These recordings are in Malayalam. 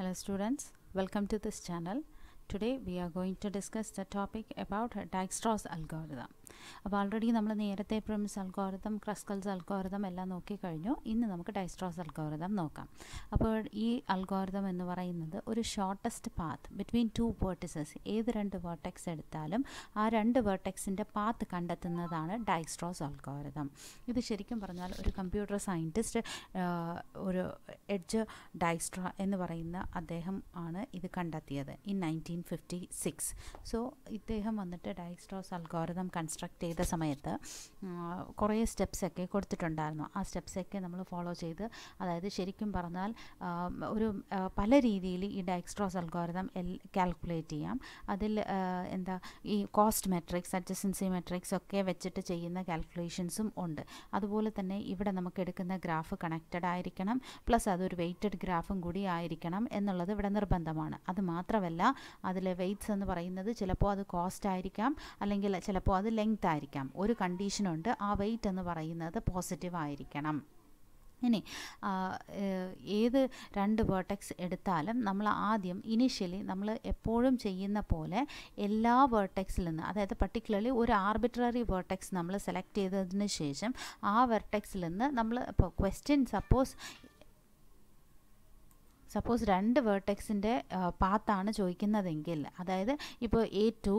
Hello students, welcome to this channel. Today we are going to discuss the topic about Dijkstra's algorithm. അപ്പോൾ ഓൾറെഡി നമ്മൾ നേരത്തെ പ്രിംസ് അൽഗോറിതം ക്രസ്കൽസ് അൽഗോറിതം എല്ലാം നോക്കി കഴിഞ്ഞു ഇന്ന് നമുക്ക് ഡൈസ്ട്രോസ് അൽഗോറിതം നോക്കാം അപ്പോൾ ഈ അൽഗോറിതം എന്ന് പറയുന്നത് ഒരു shortest path between two vertices ഏത് രണ്ട് വേർട്ടെക്സ് എടുത്താലും ആ രണ്ട് വേർട്ടെക്സിൻ്റെ പാത്ത് കണ്ടെത്തുന്നതാണ് ഡൈസ്ട്രോസ് അൽഗോറിതം ഇത് ശരിക്കും പറഞ്ഞാൽ ഒരു കമ്പ്യൂട്ടർ സയൻറ്റിസ്റ്റ് ഒരു എഡ്ജ് ഡൈസ്ട്രോ എന്ന് പറയുന്ന അദ്ദേഹം ആണ് ഇത് കണ്ടെത്തിയത് in nineteen fifty six so ഇദ്ദേഹം വന്നിട്ട് ഡൈസ്ട്രോസ് അൽഗോറിതം കൺസ്ട്രക്ട് കൺസ്ട്രക്റ്റ് ചെയ്ത സമയത്ത് കുറേ സ്റ്റെപ്സൊക്കെ കൊടുത്തിട്ടുണ്ടായിരുന്നു ആ സ്റ്റെപ്സൊക്കെ നമ്മൾ ഫോളോ ചെയ്ത് അതായത് ശരിക്കും പറഞ്ഞാൽ ഒരു പല രീതിയിൽ ഈ ഡൈക്സ്ട്രോസ് അൽഗോരിതം എൽ കാൽക്കുലേറ്റ് ചെയ്യാം അതിൽ എന്താ ഈ കോസ്റ്റ് മെട്രിക്സ് അഡ്ജസ്റ്റൻസി മെട്രിക്സ് ഒക്കെ വെച്ചിട്ട് ചെയ്യുന്ന കാൽക്കുലേഷൻസും ഉണ്ട് അതുപോലെ തന്നെ ഇവിടെ നമുക്ക് എടുക്കുന്ന ഗ്രാഫ് കണക്റ്റഡ് ആയിരിക്കണം പ്ലസ് അതൊരു വെയ്റ്റഡ് ഗ്രാഫും കൂടി ആയിരിക്കണം എന്നുള്ളത് ഇവിടെ നിർബന്ധമാണ് അത് മാത്രമല്ല അതിലെ വെയ്റ്റ്സ് എന്ന് പറയുന്നത് ചിലപ്പോൾ അത് കോസ്റ്റ് ആയിരിക്കാം അല്ലെങ്കിൽ ചിലപ്പോൾ അത് ലെങ്ത് ലെങ്ത് ആയിരിക്കാം ഒരു കണ്ടീഷനുണ്ട് ആ വെയിറ്റ് എന്ന് പറയുന്നത് പോസിറ്റീവ് ആയിരിക്കണം ഇനി ഏത് രണ്ട് വേർട്ടക്സ് എടുത്താലും നമ്മൾ ആദ്യം ഇനിഷ്യലി നമ്മൾ എപ്പോഴും ചെയ്യുന്ന പോലെ എല്ലാ വേർട്ടക്സിൽ നിന്ന് അതായത് പർട്ടിക്കുലർലി ഒരു ആർബിട്രറി വേർട്ടക്സ് നമ്മൾ സെലക്ട് ചെയ്തതിന് ശേഷം ആ വെർട്ടക്സിൽ നിന്ന് നമ്മൾ ഇപ്പോൾ ക്വസ്റ്റ്യൻ സപ്പോസ് സപ്പോസ് രണ്ട് വേർട്ടെക്സിൻ്റെ പാത്താണ് ചോദിക്കുന്നതെങ്കിൽ അതായത് ഇപ്പോൾ എ ടു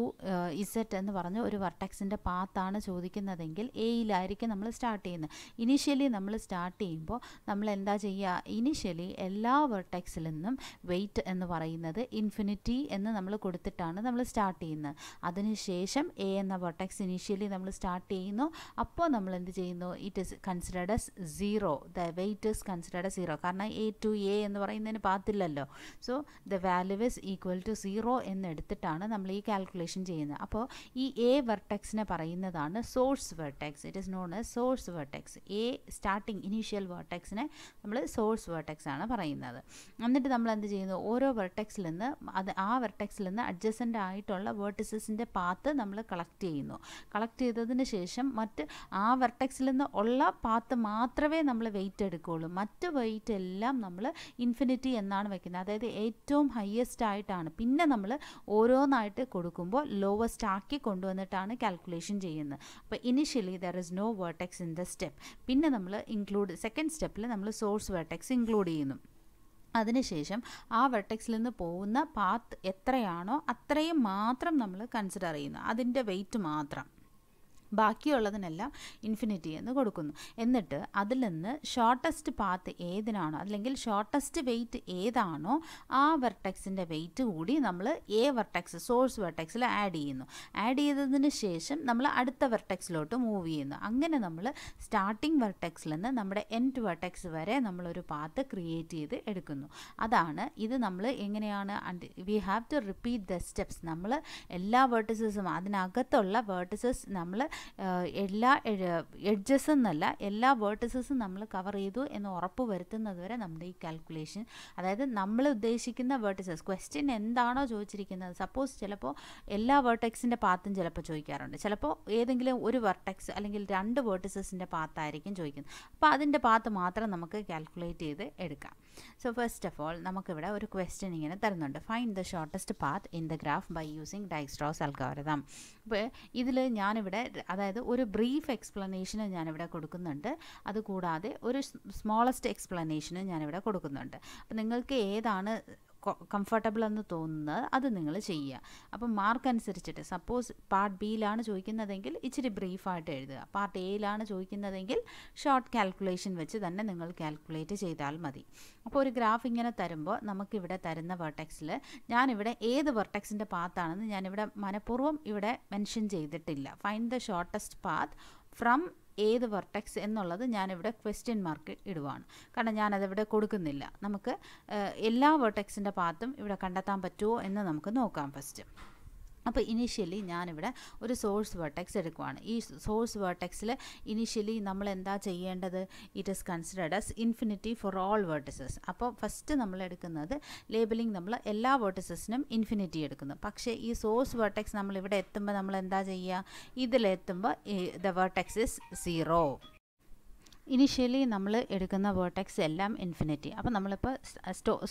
ഇസെറ്റ് എന്ന് പറഞ്ഞ ഒരു വർട്ടെക്സിൻ്റെ പാത്താണ് ചോദിക്കുന്നതെങ്കിൽ എയിലായിരിക്കും നമ്മൾ സ്റ്റാർട്ട് ചെയ്യുന്നത് ഇനീഷ്യലി നമ്മൾ സ്റ്റാർട്ട് ചെയ്യുമ്പോൾ നമ്മൾ എന്താ ചെയ്യുക ഇനീഷ്യലി എല്ലാ വെർട്ടെക്സിൽ നിന്നും വെയ്റ്റ് എന്ന് പറയുന്നത് ഇൻഫിനിറ്റി എന്ന് നമ്മൾ കൊടുത്തിട്ടാണ് നമ്മൾ സ്റ്റാർട്ട് ചെയ്യുന്നത് അതിനുശേഷം എ എന്ന വെർട്ടെക്സ് ഇനീഷ്യലി നമ്മൾ സ്റ്റാർട്ട് ചെയ്യുന്നു അപ്പോൾ നമ്മൾ എന്ത് ചെയ്യുന്നു it is considered as zero the weight is considered zero കാരണം എ ടു എ എന്ന് പറയുന്നതിന് പാത്തില്ലല്ലോ so the value is equal to zero എന്നെടുത്തിട്ടാണ് നമ്മൾ ഈ കാൽക്കുലേഷൻ ചെയ്യുന്നത് അപ്പോൾ ഈ എ വെർട്ടെക്സിനെ പറയുന്നതാണ് source vertex it is known as source vertex A starting initial വെർട്ടെക്സിനെ നമ്മൾ സോഴ്സ് വെർട്ടെക്സ് ആണ് പറയുന്നത് എന്നിട്ട് നമ്മൾ എന്ത് ചെയ്യുന്നു ഓരോ വെർട്ടെക്സിൽ നിന്ന് അത് ആ വെർട്ടെക്സിൽ നിന്ന് അഡ്ജസൻ്റ് ആയിട്ടുള്ള വേർട്ടിസസിൻ്റെ പാത്ത് നമ്മൾ കളക്ട് ചെയ്യുന്നു കളക്ട് ചെയ്തതിന് ശേഷം മറ്റ് ആ വെർട്ടെക്സിൽ നിന്ന് ഉള്ള പാത്ത് മാത്രമേ നമ്മൾ വെയിറ്റ് എടുക്കുകയുള്ളൂ മറ്റ് വെയിറ്റ് എല്ലാം നമ്മൾ ഇൻഫിനിറ്റി എന്നാണ് വയ്ക്കുന്നത് അതായത് ഏറ്റവും ഹയസ്റ്റ് ആയിട്ടാണ് പിന്നെ നമ്മൾ ഓരോന്നായിട്ട് കൊടുക്കുമ്പോൾ ലോവസ്റ്റ് ആക്കി കൊണ്ടുവന്നിട്ടാണ് കാൽക്കുലേഷൻ ചെയ്യുന്നത് അപ്പോൾ initially there is no vertex in the step പിന്നെ നമ്മൾ ഇൻക്ലൂഡ് സെക്കൻഡ് സ്റ്റെപ്പിൽ നമ്മൾ സോഴ്സ് വേർട്ടെക്സ് ഇൻക്ലൂഡ് ചെയ്യുന്നു അതിനുശേഷം ആ വെർട്ടെക്സിൽ നിന്ന് പോകുന്ന പാത്ത് എത്രയാണോ അത്രയും മാത്രം നമ്മൾ കൺസിഡർ ചെയ്യുന്നു അതിൻ്റെ വെയിറ്റ് മാത്രം ബാക്കിയുള്ളതിനെല്ലാം ഇൻഫിനിറ്റി എന്ന് കൊടുക്കുന്നു എന്നിട്ട് അതിൽ നിന്ന് ഷോർട്ടസ്റ്റ് പാത്ത് ഏതിനാണോ അല്ലെങ്കിൽ ഷോർട്ടസ്റ്റ് വെയ്റ്റ് ഏതാണോ ആ വെർട്ടെക്സിൻ്റെ വെയ്റ്റ് കൂടി നമ്മൾ എ വെർട്ടെക്സ് സോഴ്സ് വെർട്ടെക്സിൽ ആഡ് ചെയ്യുന്നു ആഡ് ചെയ്തതിന് ശേഷം നമ്മൾ അടുത്ത വെർട്ടെക്സിലോട്ട് മൂവ് ചെയ്യുന്നു അങ്ങനെ നമ്മൾ സ്റ്റാർട്ടിംഗ് വെർട്ടെക്സിൽ നിന്ന് നമ്മുടെ എൻഡ് വെർട്ടെക്സ് വരെ നമ്മളൊരു പാത്ത് ക്രിയേറ്റ് ചെയ്ത് എടുക്കുന്നു അതാണ് ഇത് നമ്മൾ എങ്ങനെയാണ് we have to repeat the steps നമ്മൾ എല്ലാ വേർട്ടസസും അതിനകത്തുള്ള വേർട്ടിസസ് നമ്മൾ എല്ലാ എഡ്ജസ് എന്നല്ല എല്ലാ വേർട്ടസസും നമ്മൾ കവർ ചെയ്തു എന്ന് ഉറപ്പ് വരുത്തുന്നത് വരെ നമ്മുടെ ഈ കാൽക്കുലേഷൻ അതായത് നമ്മൾ ഉദ്ദേശിക്കുന്ന വേർട്ടസസ് ക്വസ്റ്റ്യൻ എന്താണോ ചോദിച്ചിരിക്കുന്നത് സപ്പോസ് ചിലപ്പോൾ എല്ലാ വേർട്ടക്സിൻ്റെ പാത്തും ചിലപ്പോൾ ചോദിക്കാറുണ്ട് ചിലപ്പോൾ ഏതെങ്കിലും ഒരു വെർട്ടക്സ് അല്ലെങ്കിൽ രണ്ട് വേർട്ടസസിൻ്റെ പാത്തായിരിക്കും ചോദിക്കുന്നത് അപ്പോൾ അതിൻ്റെ പാത്ത് മാത്രം നമുക്ക് കാൽക്കുലേറ്റ് ചെയ്ത് എടുക്കാം സോ ഫസ്റ്റ് ഓഫ് ഓൾ നമുക്കിവിടെ ഒരു ക്വസ്റ്റ്യൻ ഇങ്ങനെ തരുന്നുണ്ട് find the shortest path in the graph by using Dijkstra's algorithm അപ്പോൾ ഇതിൽ ഞാനിവിടെ അതായത് ഒരു ബ്രീഫ് എക്സ്പ്ലനേഷനും ഞാനിവിടെ കൊടുക്കുന്നുണ്ട് അതുകൂടാതെ ഒരു സ്മോളസ്റ്റ് എക്സ്പ്ലനേഷനും ഞാനിവിടെ കൊടുക്കുന്നുണ്ട് അപ്പോൾ നിങ്ങൾക്ക് ഏതാണ് കംഫർട്ടബിൾ എന്ന് തോന്നുന്നത് അത് നിങ്ങൾ ചെയ്യുക അപ്പം മാർക്ക് അനുസരിച്ചിട്ട് സപ്പോസ് പാർട്ട് ബിയിലാണ് ചോദിക്കുന്നതെങ്കിൽ ഇച്ചിരി ബ്രീഫായിട്ട് എഴുതുക പാർട്ട് എയിലാണ് ചോദിക്കുന്നതെങ്കിൽ ഷോർട്ട് കാൽക്കുലേഷൻ വെച്ച് തന്നെ നിങ്ങൾ കാൽക്കുലേറ്റ് ചെയ്താൽ മതി അപ്പോൾ ഒരു ഗ്രാഫ് ഇങ്ങനെ തരുമ്പോൾ നമുക്കിവിടെ തരുന്ന വെർട്ടെക്സിൽ ഞാനിവിടെ ഏത് വെർട്ടെക്സിൻ്റെ പാത്താണെന്ന് ഞാനിവിടെ മനഃപൂർവ്വം ഇവിടെ മെൻഷൻ ചെയ്തിട്ടില്ല find the shortest path from ഏത് വെർട്ടെക്സ് എന്നുള്ളത് ഞാനിവിടെ ക്വസ്റ്റ്യൻ മാർക്ക് ഇടുവാണ് കാരണം ഞാനതിവിടെ കൊടുക്കുന്നില്ല നമുക്ക് എല്ലാ വെർട്ടെക്സിൻ്റെ പാത്തും ഇവിടെ കണ്ടെത്താൻ പറ്റുമോ എന്ന് നമുക്ക് നോക്കാം ഫസ്റ്റ് അപ്പോൾ ഇനീഷ്യലി ഞാനിവിടെ ഒരു സോഴ്സ് വെർട്ടെക്സ് എടുക്കുവാണ് ഈ സോഴ്സ് വെർട്ടെക്സിൽ ഇനീഷ്യലി നമ്മൾ എന്താ ചെയ്യേണ്ടത് it is considered as infinity for all vertices അപ്പോൾ ഫസ്റ്റ് നമ്മൾ എടുക്കുന്നത് ലേബലിംഗ് നമ്മൾ എല്ലാ വേർട്ടിസസിനും ഇൻഫിനിറ്റി എടുക്കുന്നു പക്ഷേ ഈ സോഴ്സ് വെർട്ടെക്സ് നമ്മൾ ഇവിടെ എത്തുമ്പോൾ നമ്മൾ എന്താ ചെയ്യുക ഇതിലെത്തുമ്പോൾ the vertex is zero initially നമ്മൾ എടുക്കുന്ന വേർട്ടെക്സ് എല്ലാം ഇൻഫിനിറ്റി അപ്പോൾ നമ്മളിപ്പോൾ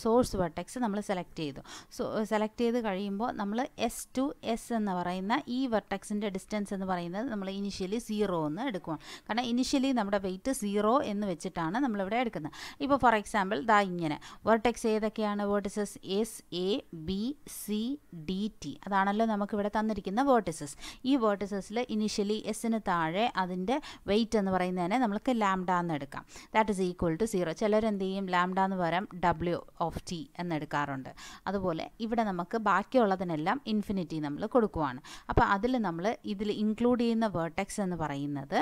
സോഴ്സ് വേർട്ടെക്സ് നമ്മൾ സെലക്ട് ചെയ്തു സോ സെലക്ട് ചെയ്ത് കഴിയുമ്പോൾ നമ്മൾ എസ് ടു എസ് എന്ന് പറയുന്ന ഈ വെർട്ടെക്സിൻ്റെ ഡിസ്റ്റൻസ് എന്ന് പറയുന്നത് നമ്മൾ ഇനിഷ്യലി സീറോ എന്ന് എടുക്കുവാണ് കാരണം ഇനിഷ്യലി നമ്മുടെ വെയിറ്റ് സീറോ എന്ന് വെച്ചിട്ടാണ് നമ്മളിവിടെ എടുക്കുന്നത് ഇപ്പോൾ ഫോർ എക്സാമ്പിൾ ദാ ഇങ്ങനെ വേർട്ടെക്സ് ഏതൊക്കെയാണ് vertices S A B C D T അതാണല്ലോ നമുക്കിവിടെ തന്നിരിക്കുന്ന വേർട്ടിസസ് ഈ വേർട്ടിസസിൽ ഇനിഷ്യലി എസിന് താഴെ അതിൻ്റെ വെയിറ്റ് എന്ന് പറയുന്നതിനെ നമ്മൾക്ക് ലാംഡ ലാംഡ എന്ന് എടുക്കാം that is equal to zero ചിലരെന്ത് ചെയ്യും ലാംഡ എന്ന് പകരം ഡബ്ല്യു ഓഫ് ടി എന്നെടുക്കാറുണ്ട് അതുപോലെ ഇവിടെ നമുക്ക് ബാക്കിയുള്ളതിനെല്ലാം ഇൻഫിനിറ്റി നമ്മൾ കൊടുക്കുവാണ് അപ്പോൾ അതിൽ നമ്മൾ ഇതിൽ ഇൻക്ലൂഡ് ചെയ്യുന്ന വേർട്ടെക്സ് എന്ന് പറയുന്നത്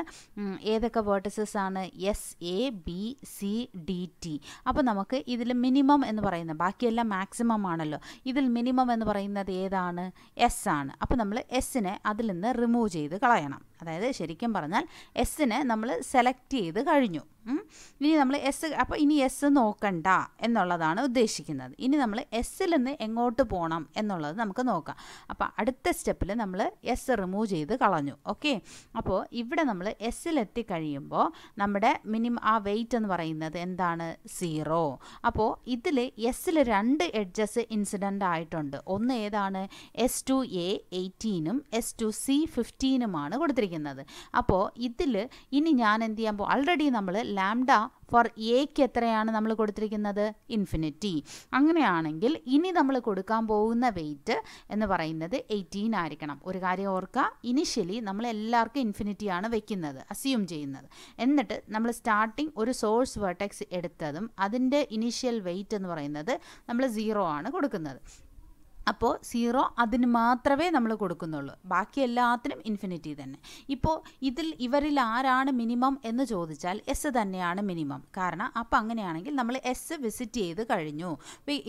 ഏതൊക്കെ വേർട്ടസസ് ആണ് S A B C D T അപ്പോൾ നമുക്ക് ഇതിൽ മിനിമം എന്ന് പറയുന്നത് ബാക്കിയെല്ലാം മാക്സിമം ആണല്ലോ ഇതിൽ മിനിമം എന്ന് പറയുന്നത് ഏതാണ് എസ് ആണ് അപ്പോൾ നമ്മൾ എസ്സിനെ അതിൽ നിന്ന് റിമൂവ് ചെയ്ത് കളയണം അതായത് ശരിക്കും പറഞ്ഞാൽ എസ്സിനെ നമ്മൾ സെലക്ട് ചെയ്ത് കഴിഞ്ഞു ഇനി നമ്മൾ എസ് അപ്പോൾ ഇനി എസ് നോക്കണ്ട എന്നുള്ളതാണ് ഉദ്ദേശിക്കുന്നത് ഇനി നമ്മൾ എസ്സിൽ നിന്ന് എങ്ങോട്ട് പോകണം എന്നുള്ളത് നമുക്ക് നോക്കാം അപ്പോൾ അടുത്ത സ്റ്റെപ്പിൽ നമ്മൾ എസ് റിമൂവ് ചെയ്ത് കളഞ്ഞു ഓക്കെ അപ്പോൾ ഇവിടെ നമ്മൾ എത്തി കഴിയുമ്പോൾ നമ്മുടെ മിനിമം ആ വെയിറ്റ് എന്ന് പറയുന്നത് എന്താണ് സീറോ അപ്പോൾ ഇതിൽ എസ്സിൽ രണ്ട് എഡ്ജസ് ഇൻസിഡൻ്റ് ആയിട്ടുണ്ട് ഒന്ന് ഏതാണ് എസ് ടു എ എയ്റ്റീനും എസ് ടു സി ഫിഫ്റ്റീനുമാണ് കൊടുത്തിരിക്കുന്നത് അപ്പോൾ ഇതിൽ ഇനി ഞാൻ എന്ത് ചെയ്യാൻ പോകും ഓൾറെഡി നമ്മൾ ലാംഡ ഫോർ എക്ക് എത്രയാണ് നമ്മൾ കൊടുത്തിരിക്കുന്നത് ഇൻഫിനിറ്റി അങ്ങനെയാണെങ്കിൽ ഇനി നമ്മൾ കൊടുക്കാൻ പോകുന്ന വെയിറ്റ് എന്ന് പറയുന്നത് എയ്റ്റീൻ ആയിരിക്കണം ഒരു കാര്യം ഓർക്കുക ഇനിഷ്യലി നമ്മൾ എല്ലാവർക്കും ഇൻഫിനിറ്റിയാണ് വെക്കുന്നത് അസ്യൂം ചെയ്യുന്നത് എന്നിട്ട് നമ്മൾ സ്റ്റാർട്ടിങ് ഒരു സോഴ്സ് വെർട്ടെക്സ് എടുത്തതും അതിൻ്റെ ഇനീഷ്യൽ വെയിറ്റ് എന്ന് പറയുന്നത് നമ്മൾ സീറോ ആണ് കൊടുക്കുന്നത് അപ്പോൾ സീറോ അതിന് മാത്രമേ നമ്മൾ കൊടുക്കുന്നുള്ളൂ ബാക്കി എല്ലാത്തിനും ഇൻഫിനിറ്റി തന്നെ ഇപ്പോൾ ഇതിൽ ഇവരിൽ ആരാണ് മിനിമം എന്ന് ചോദിച്ചാൽ എസ് തന്നെയാണ് മിനിമം കാരണം അപ്പോൾ അങ്ങനെയാണെങ്കിൽ നമ്മൾ എസ് വിസിറ്റ് ചെയ്ത് കഴിഞ്ഞു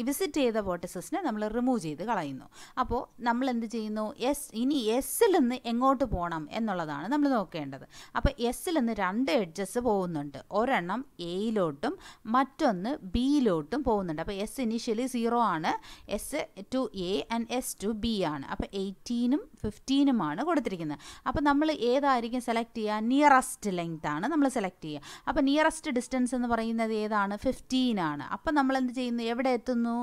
വിസിറ്റ് ചെയ്ത വോട്ടസസിനെ നമ്മൾ റിമൂവ് ചെയ്ത് കളയുന്നു അപ്പോൾ നമ്മൾ എന്ത് ചെയ്യുന്നു എസ് ഇനി എസ്സിൽ നിന്ന് എങ്ങോട്ട് പോകണം എന്നുള്ളതാണ് നമ്മൾ നോക്കേണ്ടത് അപ്പോൾ എസ്സിൽ നിന്ന് രണ്ട് എഡ്ജസ് പോകുന്നുണ്ട് ഒരെണ്ണം എയിലോട്ടും മറ്റൊന്ന് ബിയിലോട്ടും പോകുന്നുണ്ട് അപ്പോൾ എസ് ഇനീഷ്യലി സീറോ ആണ് S to A and S to B ആണ് അപ്പോൾ എയ്റ്റീനും ഫിഫ്റ്റീനുമാണ് കൊടുത്തിരിക്കുന്നത് അപ്പോൾ നമ്മൾ ഏതായിരിക്കും സെലക്ട് ചെയ്യുക നിയറസ്റ്റ് ലെങ്ത് ആണ് നമ്മൾ സെലക്ട് ചെയ്യുക അപ്പോൾ നിയറസ്റ്റ് ഡിസ്റ്റൻസ് എന്ന് പറയുന്നത് ഏതാണ് ഫിഫ്റ്റീൻ ആണ് അപ്പോൾ നമ്മൾ എന്ത് ചെയ്യുന്നു എവിടെ എത്തുന്നു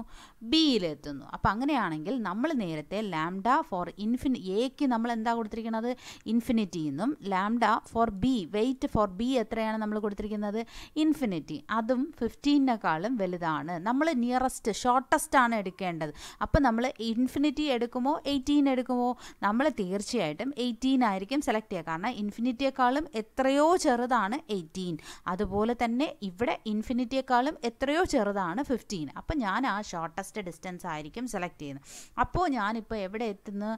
ബിയിലെത്തുന്നു അപ്പോൾ അങ്ങനെയാണെങ്കിൽ നമ്മൾ നേരത്തെ ലാംഡ ഫോർ ഇൻഫിന എക്ക് നമ്മൾ എന്താ കൊടുത്തിരിക്കുന്നത് ഇൻഫിനിറ്റി എന്നും lambda for B weight for B എത്രയാണ് നമ്മൾ കൊടുത്തിരിക്കുന്നത് ഇൻഫിനിറ്റി അതും ഫിഫ്റ്റീനേക്കാളും വലുതാണ് നമ്മൾ നിയറസ്റ്റ് ഷോർട്ടസ്റ്റ് ആണ് എടുക്കേണ്ടത് അപ്പോൾ നമ്മൾ ഇൻഫിനിറ്റി എടുക്കുമോ എയ്റ്റീൻ എടുക്കുമോ നമ്മൾ തീർച്ചയായിട്ടും എയ്റ്റീൻ ആയിരിക്കും സെലക്ട് ചെയ്യുക കാരണം ഇൻഫിനിറ്റിയേക്കാളും എത്രയോ ചെറുതാണ് എയ്റ്റീൻ അതുപോലെ തന്നെ ഇവിടെ ഇൻഫിനിറ്റിയേക്കാളും എത്രയോ ചെറുതാണ് ഫിഫ്റ്റീൻ അപ്പോൾ ഞാൻ ആ ഷോർട്ടസ്റ്റ് ഡിസ്റ്റൻസ് ആയിരിക്കും സെലക്ട് ചെയ്യുന്നത് അപ്പോൾ ഞാനിപ്പോൾ എവിടെ എത്തുന്നു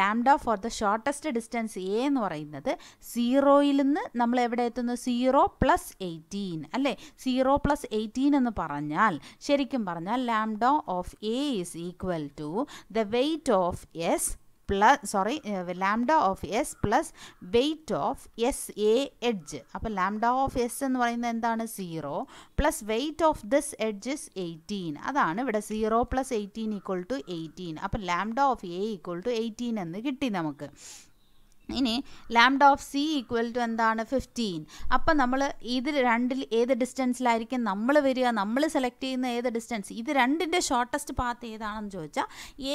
lambda for the shortest distance A എന്ന് പറയുന്നത് സീറോയിൽ നിന്ന് നമ്മൾ എവിടെ എത്തുന്നു സീറോ പ്ലസ് എയ്റ്റീൻ അല്ലേ സീറോ പ്ലസ് എയ്റ്റീൻ എന്ന് പറഞ്ഞാൽ ശരിക്കും പറഞ്ഞാൽ lambda of A is equal equal to the weight of S plus sorry uh, lambda of s plus weight of s a edge അപ്പോൾ lambda of s എന്ന് പറയുന്നത് എന്താണ് zero plus weight of this edge is eighteen അതാണ് ഇവിടെ zero plus eighteen equal to eighteen അപ്പോൾ lambda of A equal to eighteen എന്ന് കിട്ടി നമുക്ക് ഇനി lambda of C equal to എന്താണ് ഫിഫ്റ്റീൻ അപ്പം നമ്മൾ ഇത് രണ്ടിൽ ഏത് ഡിസ്റ്റൻസിലായിരിക്കും നമ്മൾ വരിക നമ്മൾ സെലക്ട് ചെയ്യുന്ന ഏത് ഡിസ്റ്റൻസ് ഇത് രണ്ടിൻ്റെ ഷോർട്ടസ്റ്റ് പാത്ത് ഏതാണെന്ന് ചോദിച്ചാൽ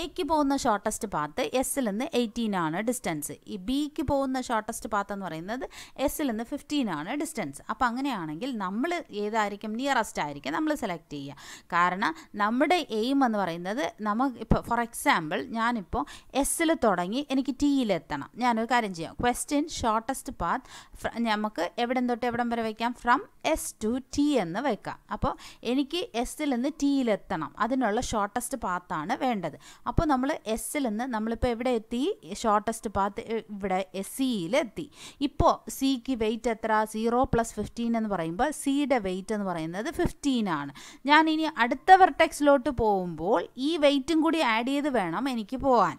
എക്ക് പോകുന്ന ഷോർട്ടസ്റ്റ് പാത്ത് എസ്സിൽ നിന്ന് എയ്റ്റീൻ ആണ് ഡിസ്റ്റൻസ് ഈ ബിക്ക് പോകുന്ന ഷോർട്ടസ്റ്റ് പാത്ത് എന്ന് പറയുന്നത് എസ്സിൽ നിന്ന് ഫിഫ്റ്റീൻ ആണ് ഡിസ്റ്റൻസ് അപ്പം അങ്ങനെയാണെങ്കിൽ നമ്മൾ ഏതായിരിക്കും നിയറസ്റ്റ് ആയിരിക്കും നമ്മൾ സെലക്ട് ചെയ്യുക കാരണം നമ്മുടെ എയിം എന്ന് പറയുന്നത് നമുക്ക് ഇപ്പോൾ ഫോർ എക്സാമ്പിൾ ഞാനിപ്പോൾ എസ്സിൽ തുടങ്ങി എനിക്ക് ടിയിലെത്തണം ഞാനൊരു കൈകാര്യം ചെയ്യാം ക്വസ്റ്റ്യൻ ഷോർട്ടസ്റ്റ് പാത്ത് നമുക്ക് എവിടെ തൊട്ട് എവിടം വരെ വയ്ക്കാം ഫ്രം എസ് ടു ടി എന്ന് വയ്ക്കാം അപ്പോൾ എനിക്ക് എസ്സിൽ നിന്ന് ടിയിലെത്തണം അതിനുള്ള ഷോർട്ടസ്റ്റ് പാത്താണ് വേണ്ടത് അപ്പോൾ നമ്മൾ എസ്സിൽ നിന്ന് നമ്മളിപ്പോൾ എവിടെ എത്തി ഷോർട്ടസ്റ്റ് പാത്ത് ഇവിടെ e എസ് സിയിലെത്തി ഇപ്പോൾ സിക്ക് വെയിറ്റ് എത്ര സീറോ പ്ലസ് ഫിഫ്റ്റീൻ എന്ന് പറയുമ്പോൾ സിയുടെ വെയിറ്റ് എന്ന് പറയുന്നത് ഫിഫ്റ്റീൻ ആണ് ഞാൻ ഇനി അടുത്ത വെർട്ടെക്സിലോട്ട് പോകുമ്പോൾ ഈ വെയിറ്റും കൂടി ആഡ് ചെയ്ത് വേണം എനിക്ക് പോകാൻ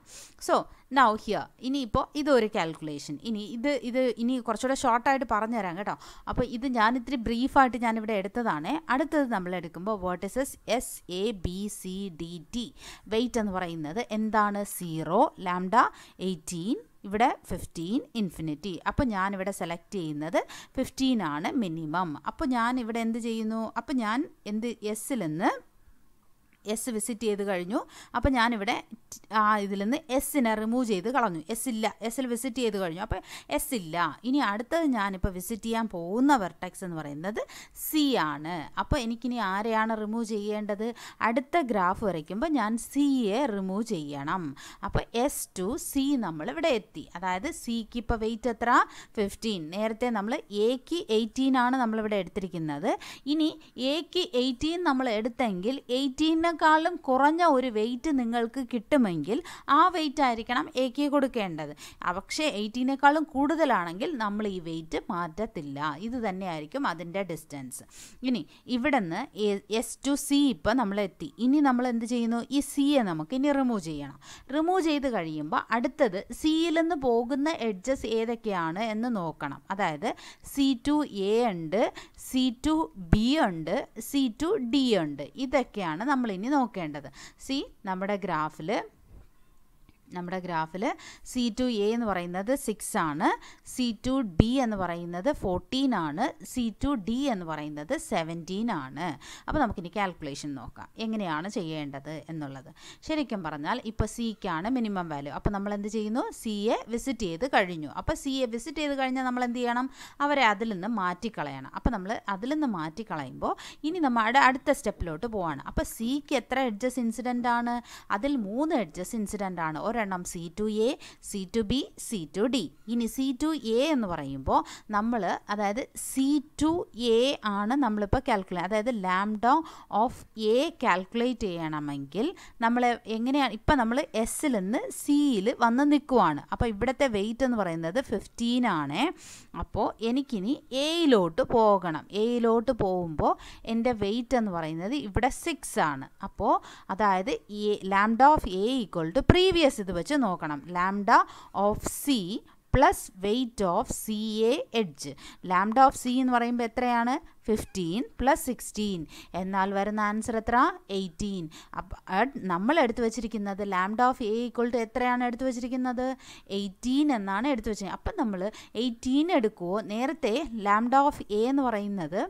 സോ നൗ ഹിയർ ഇനിയിപ്പോൾ ഇതൊരു കാൽക്കുലേഷൻ ഇനി ഇത് ഇത് ഇനി കുറച്ചുകൂടെ ഷോർട്ടായിട്ട് പറഞ്ഞു തരാം കേട്ടോ അപ്പോൾ ഇത് ഞാൻ ഇത്തിരി ബ്രീഫായിട്ട് ഞാനിവിടെ എടുത്തതാണ് അടുത്തത് നമ്മൾ എടുക്കുമ്പോൾ vertices S A B C D T weight എന്ന് പറയുന്നത് എന്താണ് സീറോ ലാംഡ എയ്റ്റീൻ ഇവിടെ ഫിഫ്റ്റീൻ ഇൻഫിനിറ്റി അപ്പോൾ ഞാനിവിടെ സെലക്ട് ചെയ്യുന്നത് ഫിഫ്റ്റീൻ ആണ് മിനിമം അപ്പോൾ ഞാൻ ഇവിടെ എന്ത് ചെയ്യുന്നു അപ്പോൾ ഞാൻ എന്ത് എസ്സിൽ നിന്ന് എസ് വിസിറ്റ് ചെയ്ത് കഴിഞ്ഞു അപ്പോൾ ഞാനിവിടെ ആ ഇതിൽ നിന്ന് എസ്സിനെ റിമൂവ് ചെയ്ത് കളഞ്ഞു എസ് ഇല്ല എസ്സിൽ വിസിറ്റ് ചെയ്ത് കഴിഞ്ഞു അപ്പോൾ എസ് ഇല്ല ഇനി അടുത്തത് ഞാനിപ്പോൾ വിസിറ്റ് ചെയ്യാൻ പോകുന്ന വെർട്ടെക്സ് എന്ന് പറയുന്നത് സി ആണ് അപ്പോൾ എനിക്കിനി ആരെയാണ് റിമൂവ് ചെയ്യേണ്ടത് അടുത്ത ഗ്രാഫ് വരയ്ക്കുമ്പോൾ ഞാൻ സിയെ റിമൂവ് ചെയ്യണം അപ്പോൾ എസ് ടു സി നമ്മൾ ഇവിടെ എത്തി അതായത് സിക്ക് ഇപ്പോൾ വെയിറ്റ് എത്ര ഫിഫ്റ്റീൻ നേരത്തെ നമ്മൾ എക്ക് എയ്റ്റീൻ ആണ് നമ്മളിവിടെ എടുത്തിരിക്കുന്നത് ഇനി എക്ക് എയ്റ്റീൻ നമ്മൾ എടുത്തെങ്കിൽ എയ്റ്റീനെ അതിനേക്കാളും കുറഞ്ഞ ഒരു വെയിറ്റ് നിങ്ങൾക്ക് കിട്ടുമെങ്കിൽ ആ വെയിറ്റ് ആയിരിക്കണം കെ കൊടുക്കേണ്ടത് പക്ഷേ എയ്റ്റീനേക്കാളും കൂടുതലാണെങ്കിൽ നമ്മൾ ഈ വെയിറ്റ് മാറ്റത്തില്ല ഇത് തന്നെയായിരിക്കും അതിൻ്റെ ഡിസ്റ്റൻസ് ഇനി ഇവിടെ നിന്ന് എസ് ടു സി ഇപ്പം നമ്മൾ എത്തി ഇനി നമ്മൾ എന്ത് ചെയ്യുന്നു ഈ സിയെ നമുക്ക് ഇനി റിമൂവ് ചെയ്യണം റിമൂവ് ചെയ്ത് കഴിയുമ്പോൾ അടുത്തത് സിയിൽ നിന്ന് പോകുന്ന എഡ്ജസ് ഏതൊക്കെയാണ് എന്ന് നോക്കണം അതായത് സി ടു എ ഉണ്ട് സി ടു ബി ഉണ്ട് സി ടു ഡി ഉണ്ട് ഇതൊക്കെയാണ് നമ്മളിനി ഇനി നോക്കേണ്ടത് സി നമ്മുടെ ഗ്രാഫിൽ നമ്മുടെ ഗ്രാഫിൽ സി ടു എ എന്ന് പറയുന്നത് സിക്സ് ആണ് സി ടു ബി എന്ന് പറയുന്നത് ഫോർട്ടീൻ ആണ് സി ടു ഡി എന്ന് പറയുന്നത് സെവൻറ്റീൻ ആണ് അപ്പോൾ നമുക്കിനി കാൽക്കുലേഷൻ നോക്കാം എങ്ങനെയാണ് ചെയ്യേണ്ടത് എന്നുള്ളത് ശരിക്കും പറഞ്ഞാൽ ഇപ്പോൾ സിക്കാണ് മിനിമം വാല്യൂ അപ്പോൾ നമ്മൾ എന്ത് ചെയ്യുന്നു സിയെ വിസിറ്റ് ചെയ്ത് കഴിഞ്ഞു അപ്പോൾ സിയെ വിസിറ്റ് ചെയ്ത് കഴിഞ്ഞാൽ നമ്മൾ എന്ത് ചെയ്യണം അവരെ അതിൽ നിന്ന് മാറ്റിക്കളയണം അപ്പോൾ നമ്മൾ അതിൽ നിന്ന് മാറ്റിക്കളയുമ്പോൾ ഇനി നമ്മൾ അടുത്ത സ്റ്റെപ്പിലോട്ട് പോവാണ് അപ്പോൾ സിക്ക് എത്ര എഡ്ജസ് ഇൻസിഡൻ്റ് ആണ് അതിൽ മൂന്ന് എഡ്ജസ് ഇൻസിഡൻ്റ് ആണ് ഒരെണ്ണം ഒരെണ്ണം C to A C to B C to D ഇനി സി ടു എ എന്ന് പറയുമ്പോൾ നമ്മൾ അതായത് സി ടു എ ആണ് നമ്മളിപ്പോൾ കാൽക്കുലേറ്റ് അതായത് ലാംഡ ഓഫ് എ കാൽക്കുലേറ്റ് ചെയ്യണമെങ്കിൽ നമ്മൾ എങ്ങനെയാണ് ഇപ്പം നമ്മൾ എസ്സിൽ നിന്ന് സിയിൽ വന്ന് നിൽക്കുവാണ് അപ്പോൾ ഇവിടുത്തെ വെയിറ്റ് എന്ന് പറയുന്നത് ഫിഫ്റ്റീൻ ആണ് അപ്പോൾ എനിക്കിനി എയിലോട്ട് പോകണം എയിലോട്ട് പോകുമ്പോൾ എൻ്റെ വെയിറ്റ് എന്ന് പറയുന്നത് ഇവിടെ സിക്സ് ആണ് അപ്പോൾ അതായത് A lambda of A equal to previous ഇത് വെച്ച് നോക്കണം lambda of C plus weight of C A edge lambda of C എന്ന് പറയുമ്പോൾ എത്രയാണ് ഫിഫ്റ്റീൻ പ്ലസ് സിക്സ്റ്റീൻ എന്നാൽ വരുന്ന ആൻസർ എത്ര എയ്റ്റീൻ അപ്പോൾ നമ്മൾ എടുത്തു വെച്ചിരിക്കുന്നത് lambda of A equal to എത്രയാണ് എടുത്തു വെച്ചിരിക്കുന്നത് എയ്റ്റീൻ എന്നാണ് എടുത്തു വെച്ചിരിക്കുന്നത് അപ്പം നമ്മൾ എയ്റ്റീൻ എടുക്കുമോ നേരത്തെ ലാംഡ ഓഫ് എ എന്ന് പറയുന്നത്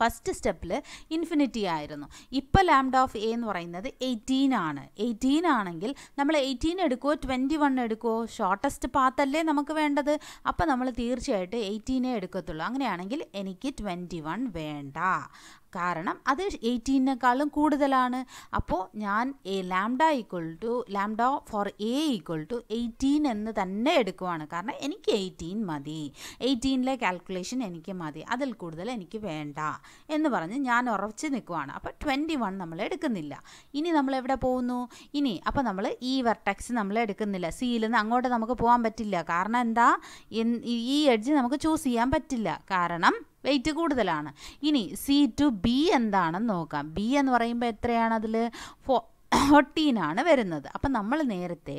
ഫസ്റ്റ് സ്റ്റെപ്പിൽ ഇൻഫിനിറ്റി ആയിരുന്നു ഇപ്പോൾ ലാംഡ് ഓഫ് എ എന്ന് പറയുന്നത് എയ്റ്റീൻ ആണ് എയ്റ്റീൻ ആണെങ്കിൽ നമ്മൾ എയ്റ്റീൻ എടുക്കുമോ ട്വൻറ്റി വൺ എടുക്കുമോ ഷോർട്ടസ്റ്റ് പാത്തല്ലേ നമുക്ക് വേണ്ടത് അപ്പോൾ നമ്മൾ തീർച്ചയായിട്ടും എയ്റ്റീനേ എടുക്കത്തുള്ളൂ അങ്ങനെയാണെങ്കിൽ എനിക്ക് ട്വൻറ്റി വൺ വേണ്ട കാരണം അത് എയ്റ്റീനേക്കാളും കൂടുതലാണ് അപ്പോൾ ഞാൻ A lambda equal to lambda for A equal to eighteen എന്ന് തന്നെ എടുക്കുവാണ് കാരണം എനിക്ക് എയ്റ്റീൻ മതി എയ്റ്റീനിലെ കാൽക്കുലേഷൻ എനിക്ക് മതി അതിൽ കൂടുതൽ എനിക്ക് വേണ്ട എന്ന് പറഞ്ഞ് ഞാൻ ഉറച്ച് നിൽക്കുവാണ് അപ്പോൾ ട്വൻറ്റി വൺ നമ്മൾ എടുക്കുന്നില്ല ഇനി നമ്മൾ എവിടെ പോകുന്നു ഇനി അപ്പോൾ നമ്മൾ ഈ വെർട്ടക്സ് നമ്മൾ എടുക്കുന്നില്ല സിയിൽ നിന്ന് അങ്ങോട്ട് നമുക്ക് പോകാൻ പറ്റില്ല കാരണം എന്താ ഈ എഡ്ജ് നമുക്ക് ചൂസ് ചെയ്യാൻ പറ്റില്ല കാരണം വെയിറ്റ് കൂടുതലാണ് ഇനി സി ടു ബി എന്താണെന്ന് നോക്കാം ബി എന്ന് പറയുമ്പോൾ എത്രയാണ് അതിൽ ഫോ ഫോർട്ടീനാണ് വരുന്നത് അപ്പം നമ്മൾ നേരത്തെ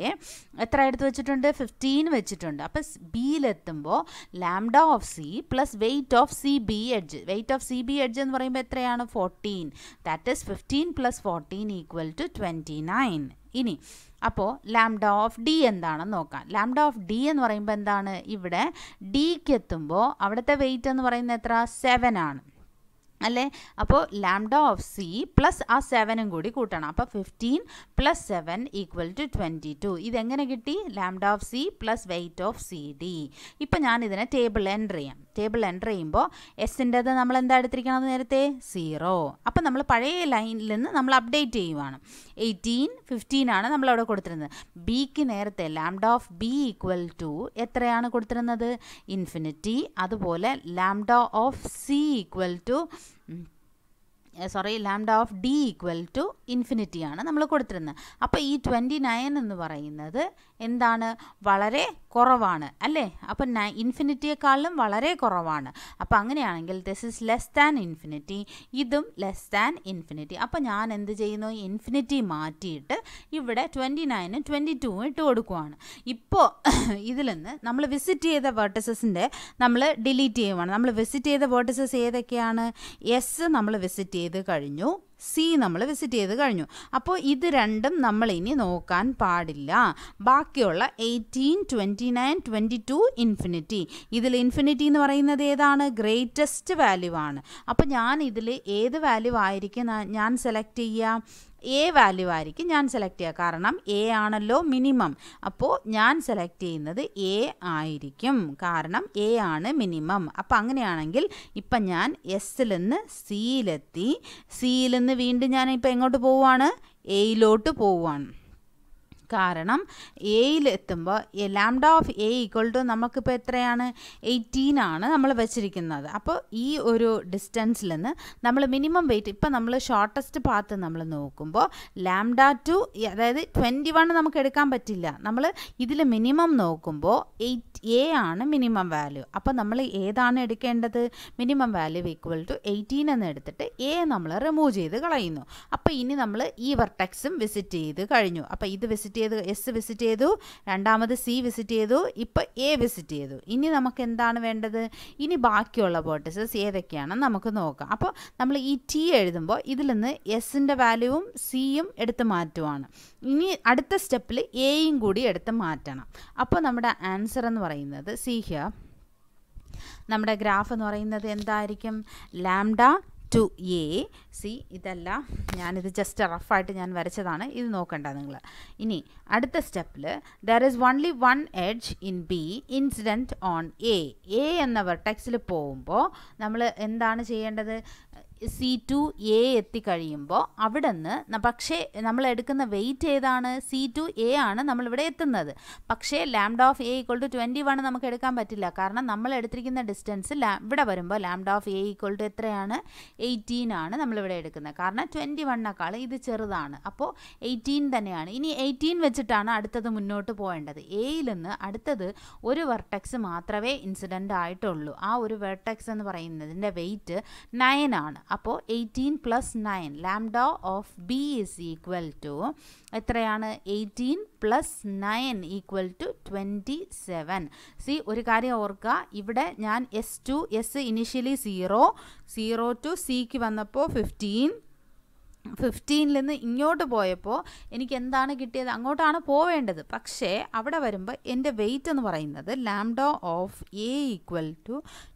എത്ര എടുത്ത് വെച്ചിട്ടുണ്ട് ഫിഫ്റ്റീൻ വെച്ചിട്ടുണ്ട് അപ്പം ബിയിലെത്തുമ്പോൾ lambda of C plus weight of C B edge weight of C B edge എന്ന് പറയുമ്പോൾ എത്രയാണ് fourteen that is fifteen plus fourteen equal to twenty nine ഇനി അപ്പോൾ ലാംഡ ഓഫ് ഡി എന്താണെന്ന് നോക്കാം ലാംഡ ഓഫ് ഡി എന്ന് പറയുമ്പോൾ എന്താണ് ഇവിടെ ഡിക്ക് എത്തുമ്പോൾ അവിടുത്തെ വെയിറ്റ് എന്ന് പറയുന്നത് എത്ര സെവൻ ആണ് അല്ലേ അപ്പോൾ ലാംഡ ഓഫ് സി പ്ലസ് ആ സെവനും കൂടി കൂട്ടണം അപ്പോൾ fifteen plus seven equal to twenty two ഇതെങ്ങനെ കിട്ടി lambda of C plus weight of C D ഇപ്പം ഞാനിതിനെ ടേബിൾ എൻ്റർ ചെയ്യാം ടേബിൾ എൻ്റർ ചെയ്യുമ്പോൾ എസിൻ്റെത് നമ്മൾ എന്താ എടുത്തിരിക്കണമെന്ന് നേരത്തെ സീറോ അപ്പം നമ്മൾ പഴയ ലൈനിൽ നിന്ന് നമ്മൾ അപ്ഡേറ്റ് ചെയ്യുവാണ് എയ്റ്റീൻ ഫിഫ്റ്റീൻ ആണ് നമ്മൾ അവിടെ കൊടുത്തിരുന്നത് ബിക്ക് നേരത്തെ lambda of B equal to എത്രയാണ് കൊടുത്തിരുന്നത് ഇൻഫിനിറ്റി അതുപോലെ lambda of C equal to sorry lambda of D equal to ഇൻഫിനിറ്റിയാണ് നമ്മൾ കൊടുത്തിരുന്നത് അപ്പോൾ ഈ ട്വൻറ്റി നയൻ എന്ന് പറയുന്നത് എന്താണ് വളരെ കുറവാണ് അല്ലേ അപ്പം നൈ ഇൻഫിനിറ്റിയെക്കാളും വളരെ കുറവാണ് അപ്പം അങ്ങനെയാണെങ്കിൽ this is less than infinity ഇതും ലെസ് ദാൻ ഇൻഫിനിറ്റി അപ്പം ഞാൻ എന്ത് ചെയ്യുന്നു ഇൻഫിനിറ്റി മാറ്റിയിട്ട് ഇവിടെ ട്വൻറ്റി നയനും ട്വൻറ്റി ടുവും ഇട്ട് കൊടുക്കുവാണ് ഇപ്പോൾ ഇതിൽ നിന്ന് നമ്മൾ വിസിറ്റ് ചെയ്ത വേർട്ടസസിൻ്റെ നമ്മൾ ഡിലീറ്റ് ചെയ്യുവാണ് നമ്മൾ വിസിറ്റ് ചെയ്ത വേർട്ടസസ് ഏതൊക്കെയാണ് എസ് നമ്മൾ വിസിറ്റ് ചെയ്ത് കഴിഞ്ഞു സി നമ്മൾ വിസിറ്റ് ചെയ്ത് കഴിഞ്ഞു അപ്പോൾ ഇത് രണ്ടും നമ്മൾ ഇനി നോക്കാൻ പാടില്ല ബാക്കിയുള്ള eighteen twenty nine twenty two infinity ഇതിൽ ഇൻഫിനിറ്റി എന്ന് പറയുന്നത് ഏതാണ് ഗ്രേറ്റസ്റ്റ് വാല്യൂ ആണ് അപ്പോൾ ഞാൻ ഇതിൽ ഏത് വാല്യൂ ആയിരിക്കും ഞാൻ സെലക്ട് ചെയ്യുക എ വാല്യൂ ആയിരിക്കും ഞാൻ സെലക്ട് ചെയ്യുക കാരണം എ ആണല്ലോ മിനിമം അപ്പോൾ ഞാൻ സെലക്ട് ചെയ്യുന്നത് എ ആയിരിക്കും കാരണം എ ആണ് മിനിമം അപ്പോൾ അങ്ങനെയാണെങ്കിൽ ഇപ്പം ഞാൻ എസ്സിൽ നിന്ന് സിയിലെത്തി സിയിൽ നിന്ന് വീണ്ടും ഞാൻ ഇപ്പം എങ്ങോട്ട് പോവുകയാണ് എയിലോട്ട് പോവുകയാണ് കാരണം എയിൽ എത്തുമ്പോൾ lambda of A equal to നമുക്കിപ്പോൾ എത്രയാണ് എയ്റ്റീൻ ആണ് നമ്മൾ വെച്ചിരിക്കുന്നത് അപ്പോൾ ഈ ഒരു ഡിസ്റ്റൻസിൽ നിന്ന് നമ്മൾ മിനിമം വെയിറ്റ് ഇപ്പോൾ നമ്മൾ ഷോർട്ടസ്റ്റ് പാത്ത് നമ്മൾ നോക്കുമ്പോൾ ലാംഡ ടു അതായത് ട്വൻറ്റി വൺ നമുക്ക് എടുക്കാൻ പറ്റില്ല നമ്മൾ ഇതിൽ മിനിമം നോക്കുമ്പോൾ എയ്റ്റ് എ ആണ് മിനിമം വാല്യൂ അപ്പോൾ നമ്മൾ ഏതാണ് എടുക്കേണ്ടത് minimum value equal to eighteen എന്ന് എടുത്തിട്ട് എ നമ്മൾ റിമൂവ് ചെയ്ത് കളയുന്നു അപ്പോൾ ഇനി നമ്മൾ ഈ വെർട്ടെക്സും വിസിറ്റ് ചെയ്ത് കഴിഞ്ഞു അപ്പോൾ ഇത് വിസിറ്റ് വിസിറ്റ് ചെയ്തു എസ് വിസിറ്റ് ചെയ്തു രണ്ടാമത് സി വിസിറ്റ് ചെയ്തു ഇപ്പോൾ എ വിസിറ്റ് ചെയ്തു ഇനി നമുക്ക് എന്താണ് വേണ്ടത് ഇനി ബാക്കിയുള്ള വേർട്ടസസ് ഏതൊക്കെയാണെന്ന് നമുക്ക് നോക്കാം അപ്പോൾ നമ്മൾ ഈ ടി എഴുതുമ്പോൾ ഇതിൽ നിന്ന് എസിൻ്റെ വാല്യൂവും സിയും എടുത്ത് മാറ്റുവാണ് ഇനി അടുത്ത സ്റ്റെപ്പിൽ എയും കൂടി എടുത്ത് മാറ്റണം അപ്പോൾ നമ്മുടെ ആൻസർ എന്ന് പറയുന്നത് സി ഹിയ നമ്മുടെ ഗ്രാഫ് എന്ന് പറയുന്നത് എന്തായിരിക്കും ലാംഡ ടു എ സി ഇതല്ല ഞാനിത് ജസ്റ്റ് റഫായിട്ട് ഞാൻ വരച്ചതാണ് ഇത് നോക്കണ്ട നിങ്ങൾ ഇനി അടുത്ത സ്റ്റെപ്പിൽ there is only one edge in B incident on A A എന്ന വെർട്ടെക്സിൽ പോകുമ്പോൾ നമ്മൾ എന്താണ് ചെയ്യേണ്ടത് സി ടു എ എത്തിക്കഴിയുമ്പോൾ അവിടെ നിന്ന് പക്ഷേ നമ്മൾ എടുക്കുന്ന വെയിറ്റ് ഏതാണ് സി ടു എ ആണ് നമ്മളിവിടെ എത്തുന്നത് പക്ഷേ lambda of A equal to twenty one നമുക്ക് എടുക്കാൻ പറ്റില്ല കാരണം നമ്മൾ എടുത്തിരിക്കുന്ന ഡിസ്റ്റൻസ് ഇവിടെ വരുമ്പോൾ lambda of A equal to എത്രയാണ് എയ്റ്റീൻ ആണ് നമ്മളിവിടെ എടുക്കുന്നത് കാരണം ട്വൻറ്റി വണ്ണേക്കാൾ ഇത് ചെറുതാണ് അപ്പോൾ എയ്റ്റീൻ തന്നെയാണ് ഇനി എയ്റ്റീൻ വെച്ചിട്ടാണ് അടുത്തത് മുന്നോട്ട് പോകേണ്ടത് എയിൽ നിന്ന് അടുത്തത് ഒരു വെർട്ടെക്സ് മാത്രമേ ഇൻസിഡൻ്റ് ആയിട്ടുള്ളൂ ആ ഒരു വെർട്ടെക്സ് എന്ന് പറയുന്നതിൻ്റെ വെയിറ്റ് നയൻ ആണ് അപ്പോൾ eighteen plus nine lambda of B is equal to എത്രയാണ് eighteen plus nine equal to twenty seven C ഒരു കാര്യം ഓർക്കുക ഇവിടെ ഞാൻ S to S initially zero zero to സിക്ക് വന്നപ്പോൾ ഫിഫ്റ്റീൻ ഫിഫ്റ്റീനിൽ നിന്ന് ഇങ്ങോട്ട് പോയപ്പോൾ എനിക്ക് എന്താണ് കിട്ടിയത് അങ്ങോട്ടാണ് പോവേണ്ടത് പക്ഷേ അവിടെ വരുമ്പോൾ എൻ്റെ വെയിറ്റ് എന്ന് പറയുന്നത് lambda of A equal to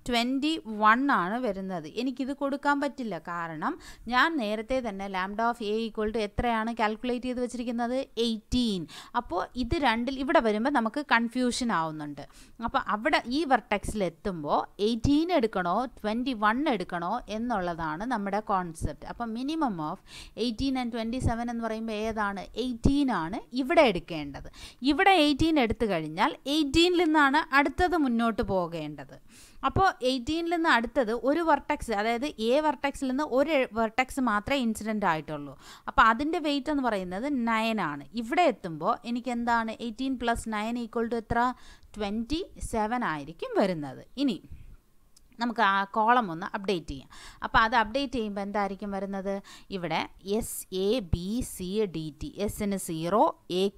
twenty one ആണ് വരുന്നത് എനിക്കിത് കൊടുക്കാൻ പറ്റില്ല കാരണം ഞാൻ നേരത്തെ തന്നെ lambda of A equal to എത്രയാണ് കാൽക്കുലേറ്റ് ചെയ്ത് വെച്ചിരിക്കുന്നത് എയ്റ്റീൻ അപ്പോൾ ഇത് രണ്ടിൽ ഇവിടെ വരുമ്പോൾ നമുക്ക് കൺഫ്യൂഷൻ ആവുന്നുണ്ട് അപ്പോൾ അവിടെ ഈ വെർട്ടെക്സിൽ എത്തുമ്പോൾ എയ്റ്റീൻ എടുക്കണോ ട്വൻറ്റി വൺ എടുക്കണോ എന്നുള്ളതാണ് നമ്മുടെ കോൺസെപ്റ്റ് അപ്പോൾ minimum of eighteen and twenty seven എന്ന് പറയുമ്പോൾ ഏതാണ് എയ്റ്റീൻ ആണ് ഇവിടെ എടുക്കേണ്ടത് ഇവിടെ എയ്റ്റീൻ എടുത്തു കഴിഞ്ഞാൽ എയ്റ്റീനിൽ നിന്നാണ് അടുത്തത് മുന്നോട്ട് പോകേണ്ടത് അപ്പോൾ എയ്റ്റീനിൽ നിന്ന് അടുത്തത് ഒരു വെർട്ടെക്സ് അതായത് എ വെർട്ടെക്സിൽ നിന്ന് ഒരു വെർട്ടെക്സ് മാത്രമേ ഇൻസിഡൻ്റ് ആയിട്ടുള്ളൂ അപ്പോൾ അതിൻ്റെ വെയിറ്റ് എന്ന് പറയുന്നത് നയൻ ആണ് ഇവിടെ എത്തുമ്പോൾ എനിക്ക് എന്താണ് eighteen plus nine equal to എത്ര ട്വൻറ്റി സെവൻ ആയിരിക്കും വരുന്നത് ഇനി നമുക്ക് ആ കോളം ഒന്ന് അപ്ഡേറ്റ് ചെയ്യാം അപ്പോൾ അത് അപ്ഡേറ്റ് ചെയ്യുമ്പോൾ എന്തായിരിക്കും വരുന്നത് ഇവിടെ S A B C D T എസിന് സീറോ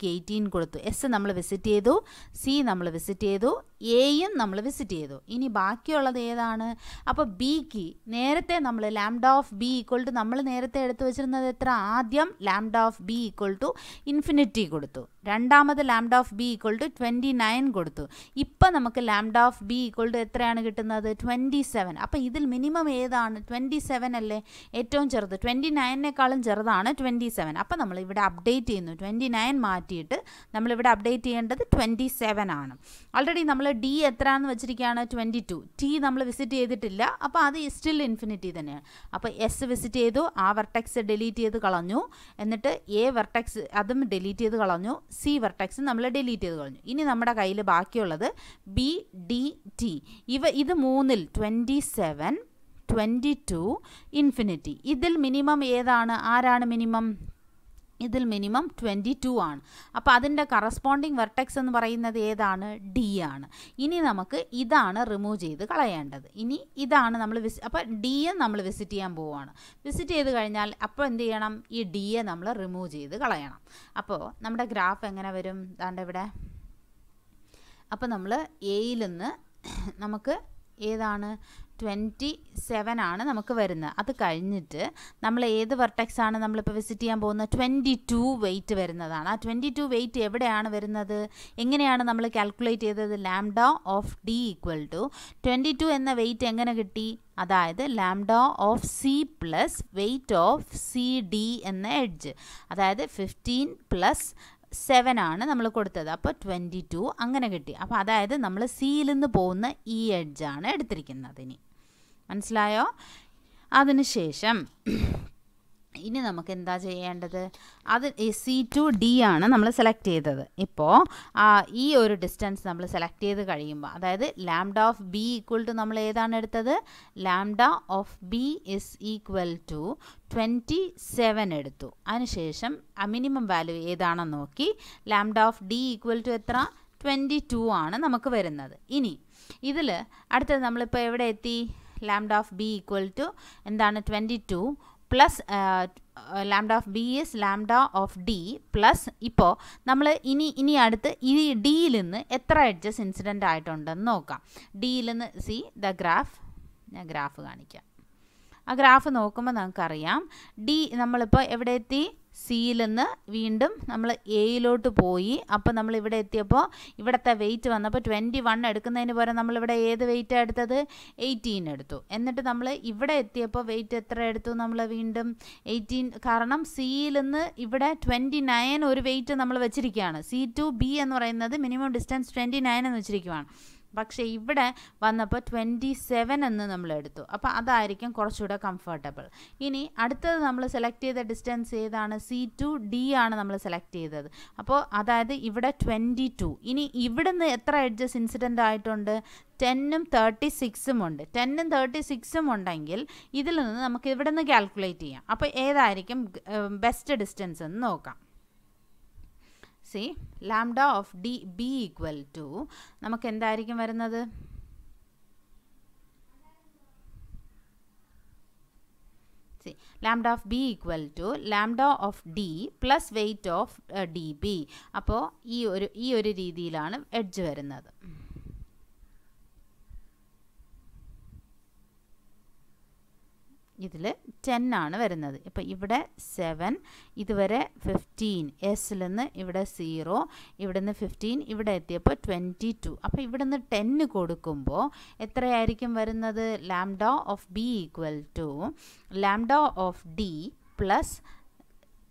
കെ എയ്റ്റീൻ കൊടുത്തു എസ് നമ്മൾ വിസിറ്റ് ചെയ്തു സി നമ്മൾ വിസിറ്റ് ചെയ്തു എയും നമ്മൾ വിസിറ്റ് ചെയ്തു ഇനി ബാക്കിയുള്ളത് ഏതാണ് അപ്പോൾ ബിക്ക് നേരത്തെ നമ്മൾ lambda of B equal to നമ്മൾ നേരത്തെ എടുത്തു വെച്ചിരുന്നത് എത്ര ആദ്യം lambda of B equal to infinity കൊടുത്തു രണ്ടാമത് lambda of B equal to twenty nine കൊടുത്തു ഇപ്പം നമുക്ക് lambda of B equal to എത്രയാണ് കിട്ടുന്നത് ട്വൻറ്റി സെവൻ അപ്പോൾ ഇതിൽ മിനിമം ഏതാണ് ട്വൻറ്റി സെവൻ അല്ലേ ഏറ്റവും ചെറുത് ട്വൻറ്റി നയനേക്കാളും ചെറുതാണ് ട്വൻറ്റി സെവൻ അപ്പോൾ നമ്മൾ ഇവിടെ അപ്ഡേറ്റ് ചെയ്യുന്നു ട്വൻറ്റി നയൻ മാറ്റിയിട്ട് നമ്മളിവിടെ അപ്ഡേറ്റ് ചെയ്യേണ്ടത് ട്വൻറ്റി സെവൻ ആണ് ഓൾറെഡി നമ്മൾ ഡി എത്ര എന്ന് വെച്ചിരിക്കുകയാണ് ട്വൻറ്റി ടു ടി നമ്മൾ വിസിറ്റ് ചെയ്തിട്ടില്ല അപ്പോൾ അത് സ്റ്റിൽ ഇൻഫിനിറ്റി തന്നെയാണ് അപ്പോൾ എസ് വിസിറ്റ് ചെയ്തു ആ വെർട്ടെക്സ് ഡിലീറ്റ് ചെയ്ത് കളഞ്ഞു എന്നിട്ട് എ വെർട്ടെക്സ് അതും ഡിലീറ്റ് ചെയ്ത് കളഞ്ഞു സി വെർട്ടെക്സ് നമ്മൾ ഡിലീറ്റ് ചെയ്ത് കളഞ്ഞു ഇനി നമ്മുടെ കയ്യിൽ ബാക്കിയുള്ളത് ബി ഡി ടി ഇവ ഇത് മൂന്നിൽ twenty seven twenty two infinity ഇതിൽ മിനിമം ഏതാണ് ആരാണ് മിനിമം ഇതിൽ മിനിമം ട്വൻറ്റി ടു ആണ് അപ്പോൾ അതിൻ്റെ കറസ്പോണ്ടിങ് വെർട്ടെക്സ് എന്ന് പറയുന്നത് ഏതാണ് ഡി ആണ് ഇനി നമുക്ക് ഇതാണ് റിമൂവ് ചെയ്ത് കളയേണ്ടത് ഇനി ഇതാണ് നമ്മൾ വിസി അപ്പോൾ ഡിയെ നമ്മൾ വിസിറ്റ് ചെയ്യാൻ പോവുകയാണ് വിസിറ്റ് ചെയ്ത് കഴിഞ്ഞാൽ അപ്പോൾ എന്ത് ചെയ്യണം ഈ ഡിയെ നമ്മൾ റിമൂവ് ചെയ്ത് കളയണം അപ്പോൾ നമ്മുടെ ഗ്രാഫ് എങ്ങനെ വരും ദാണ്ട് ഇവിടെ അപ്പോൾ നമ്മൾ എയിൽ നിന്ന് നമുക്ക് ഏതാണ് ട്വൻറ്റി സെവൻ ആണ് നമുക്ക് വരുന്നത് അത് കഴിഞ്ഞിട്ട് നമ്മൾ ഏത് വെർട്ടെക്സ് ആണ് നമ്മളിപ്പോൾ വിസിറ്റ് ചെയ്യാൻ പോകുന്നത് ട്വൻറ്റി ടു വെയിറ്റ് വരുന്നതാണ് ആ ട്വൻറ്റി ടു വെയിറ്റ് എവിടെയാണ് വരുന്നത് എങ്ങനെയാണ് നമ്മൾ കാൽക്കുലേറ്റ് ചെയ്തത് lambda of D equal to twenty two എന്ന വെയിറ്റ് എങ്ങനെ കിട്ടി അതായത് lambda of C plus weight of C D എന്ന എഡ്ജ് അതായത് ഫിഫ്റ്റീൻ പ്ലസ് സെവൻ ആണ് നമ്മൾ കൊടുത്തത് അപ്പോൾ ട്വൻറ്റി ടു അങ്ങനെ കിട്ടി അപ്പോൾ അതായത് നമ്മൾ സിയിൽ നിന്ന് പോകുന്ന ഈ എഡ്ജാണ് എടുത്തിരിക്കുന്നത് ഇനി മനസ്സിലായോ അതിനുശേഷം ഇനി നമുക്ക് എന്താ ചെയ്യേണ്ടത് അത് സി ടു ഡി ആണ് നമ്മൾ സെലക്ട് ചെയ്തത് ഇപ്പോൾ ഈ ഒരു ഡിസ്റ്റൻസ് നമ്മൾ സെലക്ട് ചെയ്ത് കഴിയുമ്പോൾ അതായത് lambda of B equal to നമ്മൾ ഏതാണ് എടുത്തത് lambda of B is equal to twenty seven എടുത്തു അതിനുശേഷം മിനിമം വാല്യൂ ഏതാണെന്ന് നോക്കി lambda of D equal to എത്ര ട്വൻറ്റി ടു ആണ് നമുക്ക് വരുന്നത് ഇനി ഇതിൽ അടുത്തത് നമ്മളിപ്പോൾ എവിടെ എത്തി lambda of B equal to എന്താണ് twenty two plus lambda of B is lambda of D plus ഇപ്പോൾ നമ്മൾ ഇനി ഇനി അടുത്ത് ഈ ഡിയിൽ നിന്ന് എത്ര എഡ്ജസ് ഇൻസിഡൻ്റ് ആയിട്ടുണ്ടെന്ന് നോക്കാം ഡിയിൽ നിന്ന് സി ദ ഗ്രാഫ് ഞാൻ ഗ്രാഫ് കാണിക്കാം ആ ഗ്രാഫ് നോക്കുമ്പോൾ നമുക്കറിയാം ഡി നമ്മളിപ്പോൾ എവിടെ എത്തി സിയിൽ നിന്ന് വീണ്ടും നമ്മൾ എയിലോട്ട് പോയി അപ്പോൾ നമ്മൾ ഇവിടെ എത്തിയപ്പോൾ ഇവിടുത്തെ വെയിറ്റ് വന്നപ്പോൾ ട്വൻറ്റി വൺ എടുക്കുന്നതിന് പോലെ നമ്മളിവിടെ ഏത് വെയിറ്റ് എടുത്തത് എയ്റ്റീൻ എടുത്തു എന്നിട്ട് നമ്മൾ ഇവിടെ എത്തിയപ്പോൾ വെയിറ്റ് എത്ര എടുത്തു നമ്മൾ വീണ്ടും എയ്റ്റീൻ കാരണം സിയിൽ നിന്ന് ഇവിടെ ട്വൻറ്റി നയൻ ഒരു വെയിറ്റ് നമ്മൾ വെച്ചിരിക്കുകയാണ് സി ടു ബി എന്ന് പറയുന്നത് മിനിമം ഡിസ്റ്റൻസ് ട്വൻറ്റി നയൻ എന്ന് വെച്ചിരിക്കുകയാണ് പക്ഷേ ഇവിടെ വന്നപ്പോൾ ട്വൻറ്റി സെവൻ എന്ന് നമ്മൾ എടുത്തു അപ്പോൾ അതായിരിക്കും കുറച്ചുകൂടെ കംഫർട്ടബിൾ ഇനി അടുത്തത് നമ്മൾ സെലക്ട് ചെയ്ത ഡിസ്റ്റൻസ് ഏതാണ് സി ടു ഡി ആണ് നമ്മൾ സെലക്ട് ചെയ്തത് അപ്പോൾ അതായത് ഇവിടെ ട്വൻറ്റി ടു ഇനി ഇവിടുന്ന് എത്ര എഡ്ജസ് ഇൻസിഡൻ്റ് ആയിട്ടുണ്ട് ടെന്നും തേർട്ടി സിക്സും ഉണ്ട് ടെന്നും തേർട്ടി സിക്സും ഉണ്ടെങ്കിൽ ഇതിൽ നിന്ന് നമുക്ക് ഇവിടെ നിന്ന് കാൽക്കുലേറ്റ് ചെയ്യാം അപ്പോൾ ഏതായിരിക്കും ബെസ്റ്റ് ഡിസ്റ്റൻസ് എന്ന് നോക്കാം C lambda of D B equal to നമുക്ക് എന്തായിരിക്കും വരുന്നത് C lambda of B equal to lambda of D plus weight of D B അപ്പോൾ ഈ ഒരു ഈ ഒരു രീതിയിലാണ് എഡ്ജ് വരുന്നത് ഇതിൽ ടെൻ ആണ് വരുന്നത് ഇപ്പം ഇവിടെ സെവൻ ഇതുവരെ ഫിഫ്റ്റീൻ എസിൽ നിന്ന് ഇവിടെ സീറോ ഇവിടെ നിന്ന് ഫിഫ്റ്റീൻ ഇവിടെ എത്തിയപ്പോൾ ട്വൻറ്റി ടു അപ്പോൾ ഇവിടെ നിന്ന് ടെന്ന് കൊടുക്കുമ്പോൾ എത്രയായിരിക്കും വരുന്നത് lambda of B equal to lambda of D plus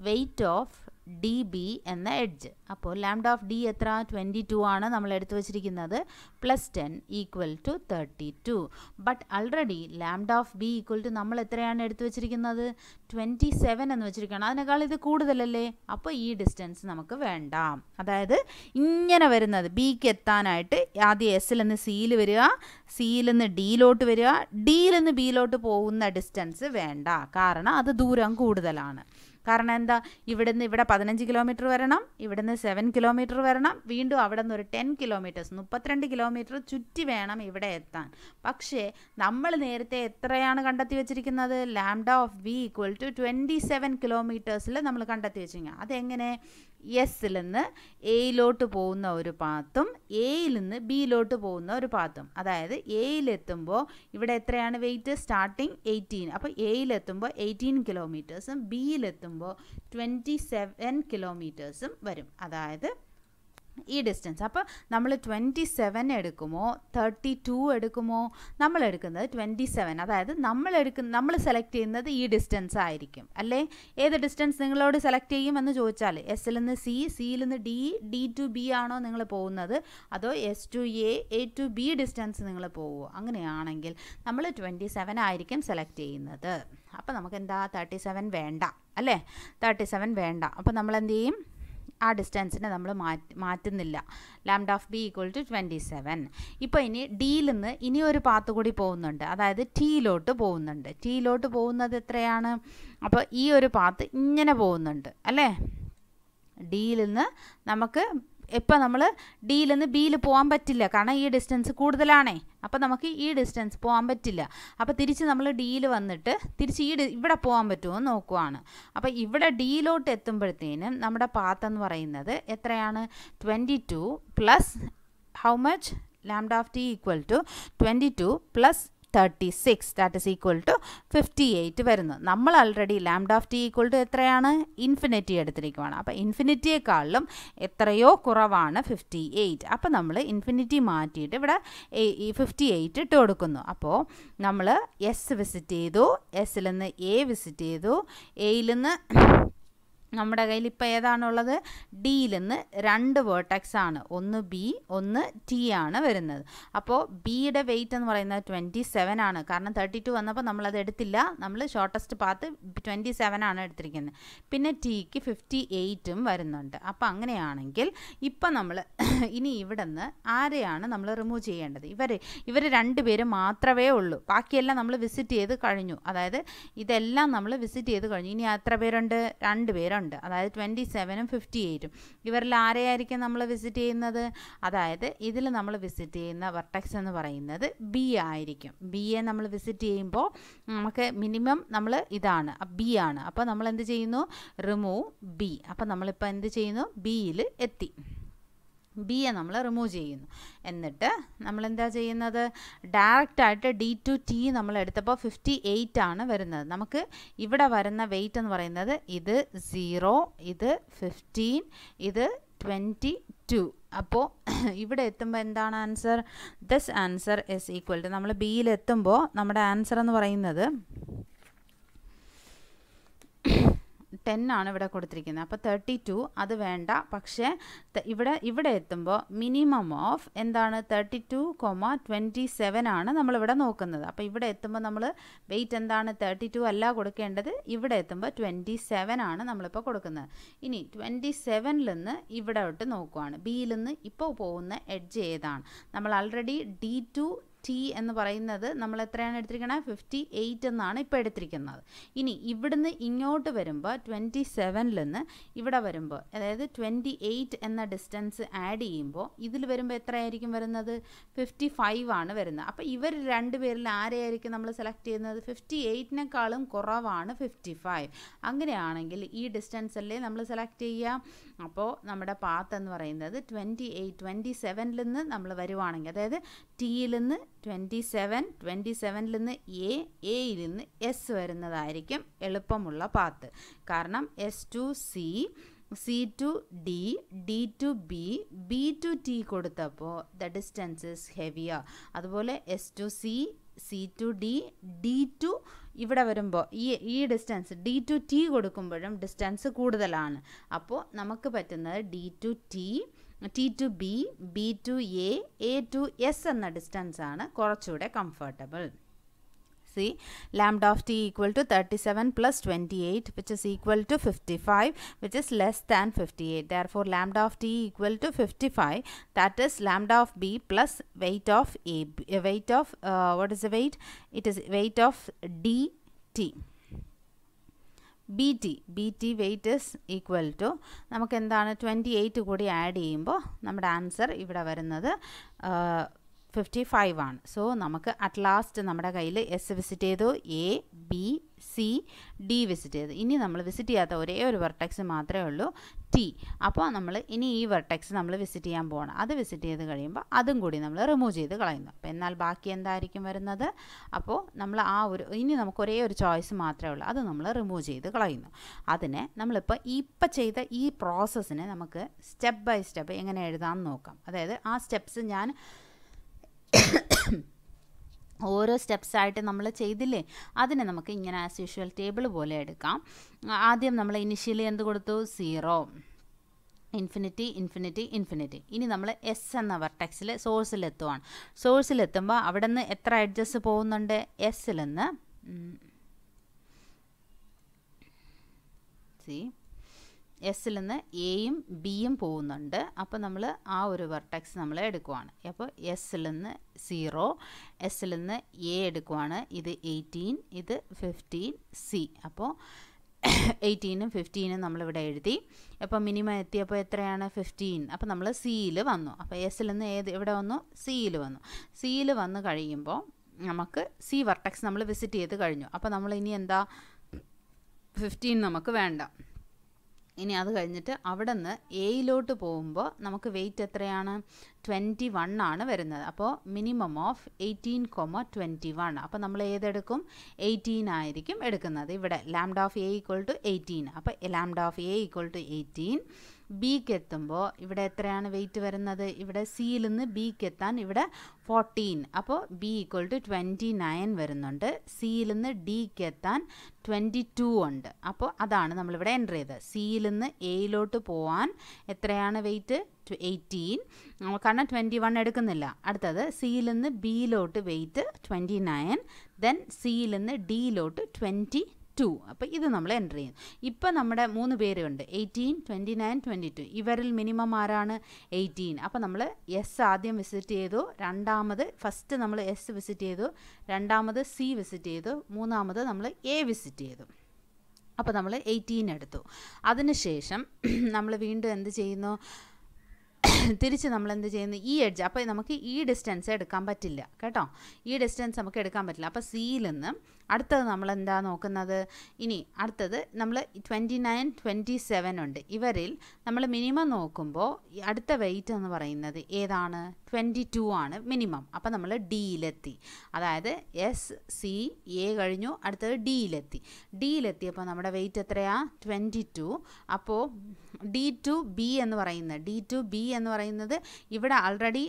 weight of D B എന്ന എഡ്ജ് അപ്പോൾ ലാംഡ് ഓഫ് ഡി എത്ര ട്വൻറ്റി ടു ആണ് നമ്മൾ എടുത്തു വച്ചിരിക്കുന്നത് plus ten equal to thirty two but already lambda of B equal to നമ്മൾ എത്രയാണ് എടുത്തു വെച്ചിരിക്കുന്നത് ട്വൻറ്റി സെവൻ എന്ന് വെച്ചിരിക്കുകയാണ് അതിനേക്കാൾ ഇത് കൂടുതലല്ലേ അപ്പോൾ ഈ ഡിസ്റ്റൻസ് നമുക്ക് വേണ്ട അതായത് ഇങ്ങനെ വരുന്നത് ബിക്ക് എത്താനായിട്ട് ആദ്യം എസ്സിൽ നിന്ന് സിയിൽ വരിക സിയിൽ നിന്ന് ഡിയിലോട്ട് വരിക ഡിയിൽ നിന്ന് ബിയിലോട്ട് പോകുന്ന ഡിസ്റ്റൻസ് വേണ്ട കാരണം അത് ദൂരം കൂടുതലാണ് കാരണം എന്താ ഇവിടുന്ന് ഇവിടെ പതിനഞ്ച് കിലോമീറ്റർ വരണം ഇവിടുന്ന് സെവൻ കിലോമീറ്റർ വരണം വീണ്ടും അവിടെ നിന്ന് ഒരു ടെൻ കിലോമീറ്റേഴ്സ് മുപ്പത്തിരണ്ട് കിലോമീറ്റർ ചുറ്റി വേണം ഇവിടെ എത്താൻ പക്ഷേ നമ്മൾ നേരത്തെ എത്രയാണ് കണ്ടെത്തി വെച്ചിരിക്കുന്നത് lambda of V equal to twenty seven കിലോമീറ്റേഴ്സിൽ നമ്മൾ കണ്ടെത്തി വെച്ചിരിക്കുക അതെങ്ങനെ എസ്സിൽ നിന്ന് എയിലോട്ട് പോകുന്ന ഒരു പാത്തും എയിൽ നിന്ന് ബിയിലോട്ട് പോകുന്ന ഒരു പാത്തും അതായത് എയിലെത്തുമ്പോൾ ഇവിടെ എത്രയാണ് വെയിറ്റ് സ്റ്റാർട്ടിങ് എയ്റ്റീൻ അപ്പോൾ എയിലെത്തുമ്പോൾ എയ്റ്റീൻ കിലോമീറ്റേഴ്സും ബിയിലെത്തുമ്പോൾ ട്വൻറ്റി സെവൻ കിലോമീറ്റേഴ്സും വരും അതായത് ഈ ഡിസ്റ്റൻസ് അപ്പോൾ നമ്മൾ ട്വൻറ്റി സെവൻ എടുക്കുമോ തേർട്ടി ടു എടുക്കുമോ നമ്മൾ എടുക്കുന്നത് ട്വൻറ്റി സെവൻ അതായത് നമ്മൾ എടുക്കുന്ന നമ്മൾ സെലക്ട് ചെയ്യുന്നത് ഈ ഡിസ്റ്റൻസ് ആയിരിക്കും അല്ലേ ഏത് ഡിസ്റ്റൻസ് നിങ്ങളോട് സെലക്ട് ചെയ്യുമെന്ന് ചോദിച്ചാൽ എസ്സിൽ നിന്ന് സി സിയിൽ നിന്ന് ഡി ഡി ടു ബി ആണോ നിങ്ങൾ പോകുന്നത് അതോ S to A A to B distance നിങ്ങൾ പോകുമോ അങ്ങനെയാണെങ്കിൽ നമ്മൾ ട്വൻറ്റി സെവൻ ആയിരിക്കും സെലക്ട് ചെയ്യുന്നത് അപ്പോൾ നമുക്ക് എന്താ തേർട്ടി സെവൻ വേണ്ട അല്ലേ തേർട്ടി സെവൻ വേണ്ട അപ്പോൾ നമ്മൾ എന്ത് ചെയ്യും ആ ഡിസ്റ്റൻസിനെ നമ്മൾ മാറ്റി മാറ്റുന്നില്ല lambda of B equal to twenty seven ഇപ്പോൾ ഇനി ഡിയിൽ നിന്ന് ഇനി ഒരു പാത്ത് കൂടി പോകുന്നുണ്ട് അതായത് ടീയിലോട്ട് പോകുന്നുണ്ട് ടീയിലോട്ട് പോകുന്നത് എത്രയാണ് അപ്പോൾ ഈ ഒരു പാത്ത് ഇങ്ങനെ പോകുന്നുണ്ട് അല്ലേ ഡിയിൽ നിന്ന് നമുക്ക് ഇപ്പം നമ്മൾ ഡിയിൽ നിന്ന് ബിയിൽ പോകാൻ പറ്റില്ല കാരണം ഈ ഡിസ്റ്റൻസ് കൂടുതലാണേ അപ്പം നമുക്ക് ഈ ഡിസ്റ്റൻസ് പോകാൻ പറ്റില്ല അപ്പോൾ തിരിച്ച് നമ്മൾ ഡിയിൽ വന്നിട്ട് തിരിച്ച് ഈ ഇവിടെ പോകാൻ പറ്റുമോ എന്ന് നോക്കുവാണ് അപ്പോൾ ഇവിടെ ഡിയിലോട്ട് എത്തുമ്പോഴത്തേനും നമ്മുടെ പാത്ത് എന്ന് പറയുന്നത് എത്രയാണ് twenty two plus how much lambda of T equal to twenty two plus thirty six that is equal to fifty eight വരുന്നു നമ്മൾ already lambda of T equal to എത്രയാണ് ഇൻഫിനിറ്റി എടുത്തിരിക്കുവാണ് അപ്പോൾ ഇൻഫിനിറ്റിയെക്കാളിലും എത്രയോ കുറവാണ് ഫിഫ്റ്റി എയ്റ്റ് അപ്പോൾ നമ്മൾ ഇൻഫിനിറ്റി മാറ്റിയിട്ട് ഇവിടെ ഈ ഫിഫ്റ്റി എയ്റ്റ് ഇട്ട് കൊടുക്കുന്നു അപ്പോൾ നമ്മൾ എസ് വിസിറ്റ് ചെയ്തു എസ്സിൽ നിന്ന് എ വിസിറ്റ് ചെയ്തു എയിൽ നിന്ന് നമ്മുടെ കയ്യിൽ ഇപ്പോൾ ഏതാണുള്ളത് ഡിയിൽ നിന്ന് രണ്ട് വേർട്ടക്സ് ആണ് ഒന്ന് ബി ഒന്ന് ടി ആണ് വരുന്നത് അപ്പോൾ ബിയുടെ വെയിറ്റ് എന്ന് പറയുന്നത് ട്വൻറ്റി സെവൻ ആണ് കാരണം തേർട്ടി ടു വന്നപ്പോൾ നമ്മളത് എടുത്തില്ല നമ്മൾ ഷോർട്ടസ്റ്റ് പാത്ത് ട്വൻറ്റി സെവൻ ആണ് എടുത്തിരിക്കുന്നത് പിന്നെ ടിക്ക് ഫിഫ്റ്റി എയ്റ്റും വരുന്നുണ്ട് അപ്പോൾ അങ്ങനെയാണെങ്കിൽ ഇപ്പം നമ്മൾ ഇനി ഇവിടെ നിന്ന് ആരെയാണ് നമ്മൾ റിമൂവ് ചെയ്യേണ്ടത് ഇവർ ഇവർ പേര് മാത്രമേ ഉള്ളൂ ബാക്കിയെല്ലാം നമ്മൾ വിസിറ്റ് ചെയ്ത് കഴിഞ്ഞു അതായത് ഇതെല്ലാം നമ്മൾ വിസിറ്റ് ചെയ്ത് കഴിഞ്ഞു ഇനി എത്ര പേരുണ്ട് രണ്ട് പേരുണ്ട് ഉണ്ട് അതായത് ട്വൻറ്റി സെവനും ഫിഫ്റ്റി എയ്റ്റും ഇവരിൽ ആരെയായിരിക്കും നമ്മൾ വിസിറ്റ് ചെയ്യുന്നത് അതായത് ഇതിൽ നമ്മൾ വിസിറ്റ് ചെയ്യുന്ന വെർട്ടെക്സ് എന്ന് പറയുന്നത് ബി ആയിരിക്കും ബി എ നമ്മൾ വിസിറ്റ് ചെയ്യുമ്പോൾ നമുക്ക് മിനിമം നമ്മൾ ഇതാണ് ബി ആണ് അപ്പോൾ നമ്മൾ എന്ത് ചെയ്യുന്നു റിമൂവ് ബി അപ്പോൾ നമ്മളിപ്പോൾ എന്ത് ചെയ്യുന്നു ബിയിൽ എത്തി എ നമ്മൾ റിമൂവ് ചെയ്യുന്നു എന്നിട്ട് നമ്മൾ എന്താ ചെയ്യുന്നത് ഡയറക്റ്റായിട്ട് ഡി ടു ടി നമ്മൾ എടുത്തപ്പോൾ ഫിഫ്റ്റി എയ്റ്റ് ആണ് വരുന്നത് നമുക്ക് ഇവിടെ വരുന്ന വെയിറ്റ് എന്ന് പറയുന്നത് ഇത് സീറോ ഇത് ഫിഫ്റ്റീൻ ഇത് ട്വൻറ്റി ടു അപ്പോൾ ഇവിടെ എത്തുമ്പോൾ എന്താണ് answer thus answer is equal to നമ്മൾ ബിയിൽ എത്തുമ്പോൾ നമ്മുടെ ആൻസർ എന്ന് പറയുന്നത് ടെൻ ആണ് ഇവിടെ കൊടുത്തിരിക്കുന്നത് അപ്പോൾ തേർട്ടി ടു അത് വേണ്ട പക്ഷേ ഇവിടെ ഇവിടെ എത്തുമ്പോൾ മിനിമം ഓഫ് എന്താണ് thirty two comma twenty seven ആണ് നമ്മളിവിടെ നോക്കുന്നത് അപ്പോൾ ഇവിടെ എത്തുമ്പോൾ നമ്മൾ വെയിറ്റ് എന്താണ് തേർട്ടി ടു അല്ല കൊടുക്കേണ്ടത് ഇവിടെ എത്തുമ്പോൾ ട്വൻറ്റി സെവൻ ആണ് നമ്മളിപ്പോൾ കൊടുക്കുന്നത് ഇനി ട്വൻറ്റി സെവനിൽ നിന്ന് ഇവിടെ തൊട്ട് നോക്കുവാണ് ബിയിൽ നിന്ന് ഇപ്പോൾ പോകുന്ന എഡ്ജ് ഏതാണ് നമ്മൾ ആൾറെഡി ഡി ടു ഫിഫ്റ്റി എന്ന് പറയുന്നത് നമ്മൾ എത്രയാണ് എടുത്തിരിക്കുന്നത് ഫിഫ്റ്റി എയ്റ്റ് എന്നാണ് ഇപ്പോൾ എടുത്തിരിക്കുന്നത് ഇനി ഇവിടുന്ന് ഇങ്ങോട്ട് വരുമ്പോൾ ട്വൻറ്റി സെവനിൽ നിന്ന് ഇവിടെ വരുമ്പോൾ അതായത് ട്വൻറ്റി എയ്റ്റ് എന്ന ഡിസ്റ്റൻസ് ആഡ് ചെയ്യുമ്പോൾ ഇതിൽ വരുമ്പോൾ എത്രയായിരിക്കും വരുന്നത് ഫിഫ്റ്റി ഫൈവ് ആണ് വരുന്നത് അപ്പോൾ ഇവർ പേരിൽ ആരെയായിരിക്കും നമ്മൾ സെലക്ട് ചെയ്യുന്നത് ഫിഫ്റ്റി എയ്റ്റിനേക്കാളും കുറവാണ് ഫിഫ്റ്റി ഫൈവ് അങ്ങനെയാണെങ്കിൽ ഈ ഡിസ്റ്റൻസ് അല്ലേ നമ്മൾ സെലക്ട് ചെയ്യാം അപ്പോൾ നമ്മുടെ പാത്ത് എന്ന് പറയുന്നത് ട്വൻറ്റി എയ്റ്റ് ട്വൻറ്റി സെവനിൽ നിന്ന് നമ്മൾ വരുവാണെങ്കിൽ അതായത് ടിയിൽ നിന്ന് ട്വൻറ്റി സെവൻ ട്വൻറ്റി സെവനിൽ നിന്ന് എ എയിൽ നിന്ന് എസ് വരുന്നതായിരിക്കും എളുപ്പമുള്ള പാത്ത് കാരണം S to C C to D D to B B to T കൊടുത്തപ്പോൾ ദ ഡിസ്റ്റൻസ് ഇസ് ഹെവിയർ അതുപോലെ S to C C to D D to ഇവിടെ വരുമ്പോൾ ഈ ഈ ഡിസ്റ്റൻസ് ഡി ടു ടി കൊടുക്കുമ്പോഴും ഡിസ്റ്റൻസ് കൂടുതലാണ് അപ്പോൾ നമുക്ക് പറ്റുന്നത് D to T T to B B to A A to S എന്ന ഡിസ്റ്റൻസ് ആണ് കുറച്ചുകൂടെ comfortable C lambda of T equal to thirty seven plus twenty eight which is equal to fifty five which is less than fifty eight therefore lambda of T equal to fifty five that is lambda of B plus weight of A B weight of what is A weight it is weight of D T B T B T weight is equal to നമുക്ക് എന്താണ് ട്വൻറ്റി എയ്റ്റ് കൂടി ആഡ് ചെയ്യുമ്പോൾ നമ്മുടെ ആൻസർ ഇവിടെ വരുന്നത് ഫിഫ്റ്റി ഫൈവ് ആണ് സോ നമുക്ക് അറ്റ് ലാസ്റ്റ് നമ്മുടെ കയ്യിൽ എസ് വിസിറ്റ് ചെയ്തു A B C D visit ചെയ്തു ഇനി നമ്മൾ വിസിറ്റ് ചെയ്യാത്ത ഒരേ ഒരു വെർട്ടെക്സ് മാത്രമേ ഉള്ളൂ ടി അപ്പോൾ നമ്മൾ ഇനി ഈ വെർട്ടെക്സ് നമ്മൾ വിസിറ്റ് ചെയ്യാൻ പോകണം അത് വിസിറ്റ് ചെയ്ത് കഴിയുമ്പോൾ അതും കൂടി നമ്മൾ റിമൂവ് ചെയ്ത് കളയുന്നു അപ്പോൾ എന്നാൽ ബാക്കി എന്തായിരിക്കും വരുന്നത് അപ്പോൾ നമ്മൾ ആ ഒരു ഇനി നമുക്ക് ഒരേ ഒരു ചോയ്സ് മാത്രമേ ഉള്ളൂ അത് നമ്മൾ റിമൂവ് ചെയ്ത് കളയുന്നു അതിനെ നമ്മളിപ്പോൾ ഇപ്പം ചെയ്ത ഈ പ്രോസസ്സിനെ നമുക്ക് സ്റ്റെപ്പ് ബൈ സ്റ്റെപ്പ് എങ്ങനെ എഴുതാമെന്ന് നോക്കാം അതായത് ആ സ്റ്റെപ്സ് ഞാൻ ഓരോ സ്റ്റെപ്സായിട്ട് നമ്മൾ ചെയ്തില്ലേ അതിനെ നമുക്ക് ഇങ്ങനെ ആസ് യൂഷ്വൽ ടേബിൾ പോലെ എടുക്കാം ആദ്യം നമ്മൾ ഇനിഷ്യലി എന്ത് കൊടുത്തു സീറോ ഇൻഫിനിറ്റി ഇൻഫിനിറ്റി ഇൻഫിനിറ്റി ഇനി നമ്മൾ എസ് എന്ന വെർട്ടെക്സിൽ സോഴ്സിലെത്തുവാണ് സോഴ്സിലെത്തുമ്പോൾ അവിടെ നിന്ന് എത്ര അഡ്ജസ്റ്റ് പോകുന്നുണ്ട് എസ്സിൽ നിന്ന് സി എസ്സിൽ നിന്ന് എയും ബിയും പോകുന്നുണ്ട് അപ്പോൾ നമ്മൾ ആ ഒരു വെർട്ടെക്സ് നമ്മൾ എടുക്കുവാണ് അപ്പോൾ എസ്സിൽ നിന്ന് സീറോ എസ്സിൽ നിന്ന് എ എടുക്കുവാണ് ഇത് എയ്റ്റീൻ ഇത് ഫിഫ്റ്റീൻ സി അപ്പോൾ എയ്റ്റീനും ഫിഫ്റ്റീനും നമ്മളിവിടെ എഴുതി അപ്പോൾ മിനിമം എത്തിയപ്പോൾ എത്രയാണ് ഫിഫ്റ്റീൻ അപ്പോൾ നമ്മൾ സിയിൽ വന്നു അപ്പോൾ എസ്സിൽ നിന്ന് ഏത് ഇവിടെ വന്നു സിയിൽ വന്നു സിയിൽ വന്നു കഴിയുമ്പോൾ നമുക്ക് സി വർട്ടെക്സ് നമ്മൾ വിസിറ്റ് ചെയ്ത് കഴിഞ്ഞു അപ്പോൾ നമ്മൾ ഇനി എന്താ ഫിഫ്റ്റീൻ നമുക്ക് വേണ്ട ഇനി അത് കഴിഞ്ഞിട്ട് അവിടെ നിന്ന് എയിലോട്ട് പോകുമ്പോൾ നമുക്ക് വെയിറ്റ് എത്രയാണ് ട്വൻറ്റി വൺ ആണ് വരുന്നത് അപ്പോൾ minimum of eighteen comma twenty one അപ്പോൾ നമ്മൾ ഏതെടുക്കും എയ്റ്റീൻ ആയിരിക്കും എടുക്കുന്നത് ഇവിടെ lambda of A equal to eighteen അപ്പോൾ lambda of A equal to eighteen ബിക്ക് എത്തുമ്പോൾ ഇവിടെ എത്രയാണ് വെയിറ്റ് വരുന്നത് ഇവിടെ സിയിൽ നിന്ന് ബിക്ക് എത്താൻ ഇവിടെ ഫോർട്ടീൻ അപ്പോൾ B equal to twenty nine വരുന്നുണ്ട് സിയിൽ നിന്ന് ഡിക്ക് എത്താൻ ട്വൻറ്റി ടു ഉണ്ട് അപ്പോൾ അതാണ് നമ്മളിവിടെ എൻ്റർ ചെയ്തത് സിയിൽ നിന്ന് എയിലോട്ട് പോവാൻ എത്രയാണ് വെയിറ്റ് എയ്റ്റീൻ കാരണം ട്വൻറ്റി വൺ എടുക്കുന്നില്ല അടുത്തത് സിയിൽ നിന്ന് ബിയിലോട്ട് വെയിറ്റ് ട്വൻറ്റി നയൻ ദെൻ സിയിൽ നിന്ന് ഡിയിലോട്ട് ട്വൻറ്റി ടു അപ്പോൾ ഇത് നമ്മൾ എൻ്റർ ചെയ്യുന്നു ഇപ്പം നമ്മുടെ മൂന്ന് പേരുണ്ട് eighteen twenty nine twenty two ഇവരിൽ മിനിമം ആരാണ് എയ്റ്റീൻ അപ്പോൾ നമ്മൾ എസ് ആദ്യം വിസിറ്റ് ചെയ്തു രണ്ടാമത് ഫസ്റ്റ് നമ്മൾ എസ് വിസിറ്റ് ചെയ്തു രണ്ടാമത് സി വിസിറ്റ് ചെയ്തു മൂന്നാമത് നമ്മൾ എ വിസിറ്റ് ചെയ്തു അപ്പോൾ നമ്മൾ എയ്റ്റീൻ എടുത്തു അതിനുശേഷം നമ്മൾ വീണ്ടും എന്ത് ചെയ്യുന്നു തിരിച്ച് നമ്മൾ എന്ത് ചെയ്യുന്നു ഈ e എഡ്ജ് അപ്പോൾ നമുക്ക് ഈ e ഡിസ്റ്റൻസ് എടുക്കാൻ പറ്റില്ല കേട്ടോ ഈ e ഡിസ്റ്റൻസ് നമുക്ക് എടുക്കാൻ പറ്റില്ല അപ്പോൾ സിയിൽ നിന്ന് അടുത്തത് നമ്മൾ എന്താ നോക്കുന്നത് ഇനി അടുത്തത് നമ്മൾ ട്വൻറ്റി നയൻ ട്വൻറ്റി സെവൻ ഉണ്ട് ഇവരിൽ നമ്മൾ മിനിമം നോക്കുമ്പോൾ അടുത്ത വെയിറ്റ് എന്ന് പറയുന്നത് ഏതാണ് ട്വൻറ്റി ടു ആണ് മിനിമം അപ്പോൾ നമ്മൾ ഡിയിലെത്തി അതായത് എസ് സി എ കഴിഞ്ഞു അടുത്തത് ഡിയിലെത്തി ഡിയിലെത്തിയപ്പോൾ നമ്മുടെ വെയിറ്റ് എത്രയാണ് ട്വൻറ്റി ടു അപ്പോൾ ഡി ടു ബി എന്ന് പറയുന്നത് ഡി ടു ബി എന്ന് പറയുന്നത് ഇവിടെ ആൾറെഡി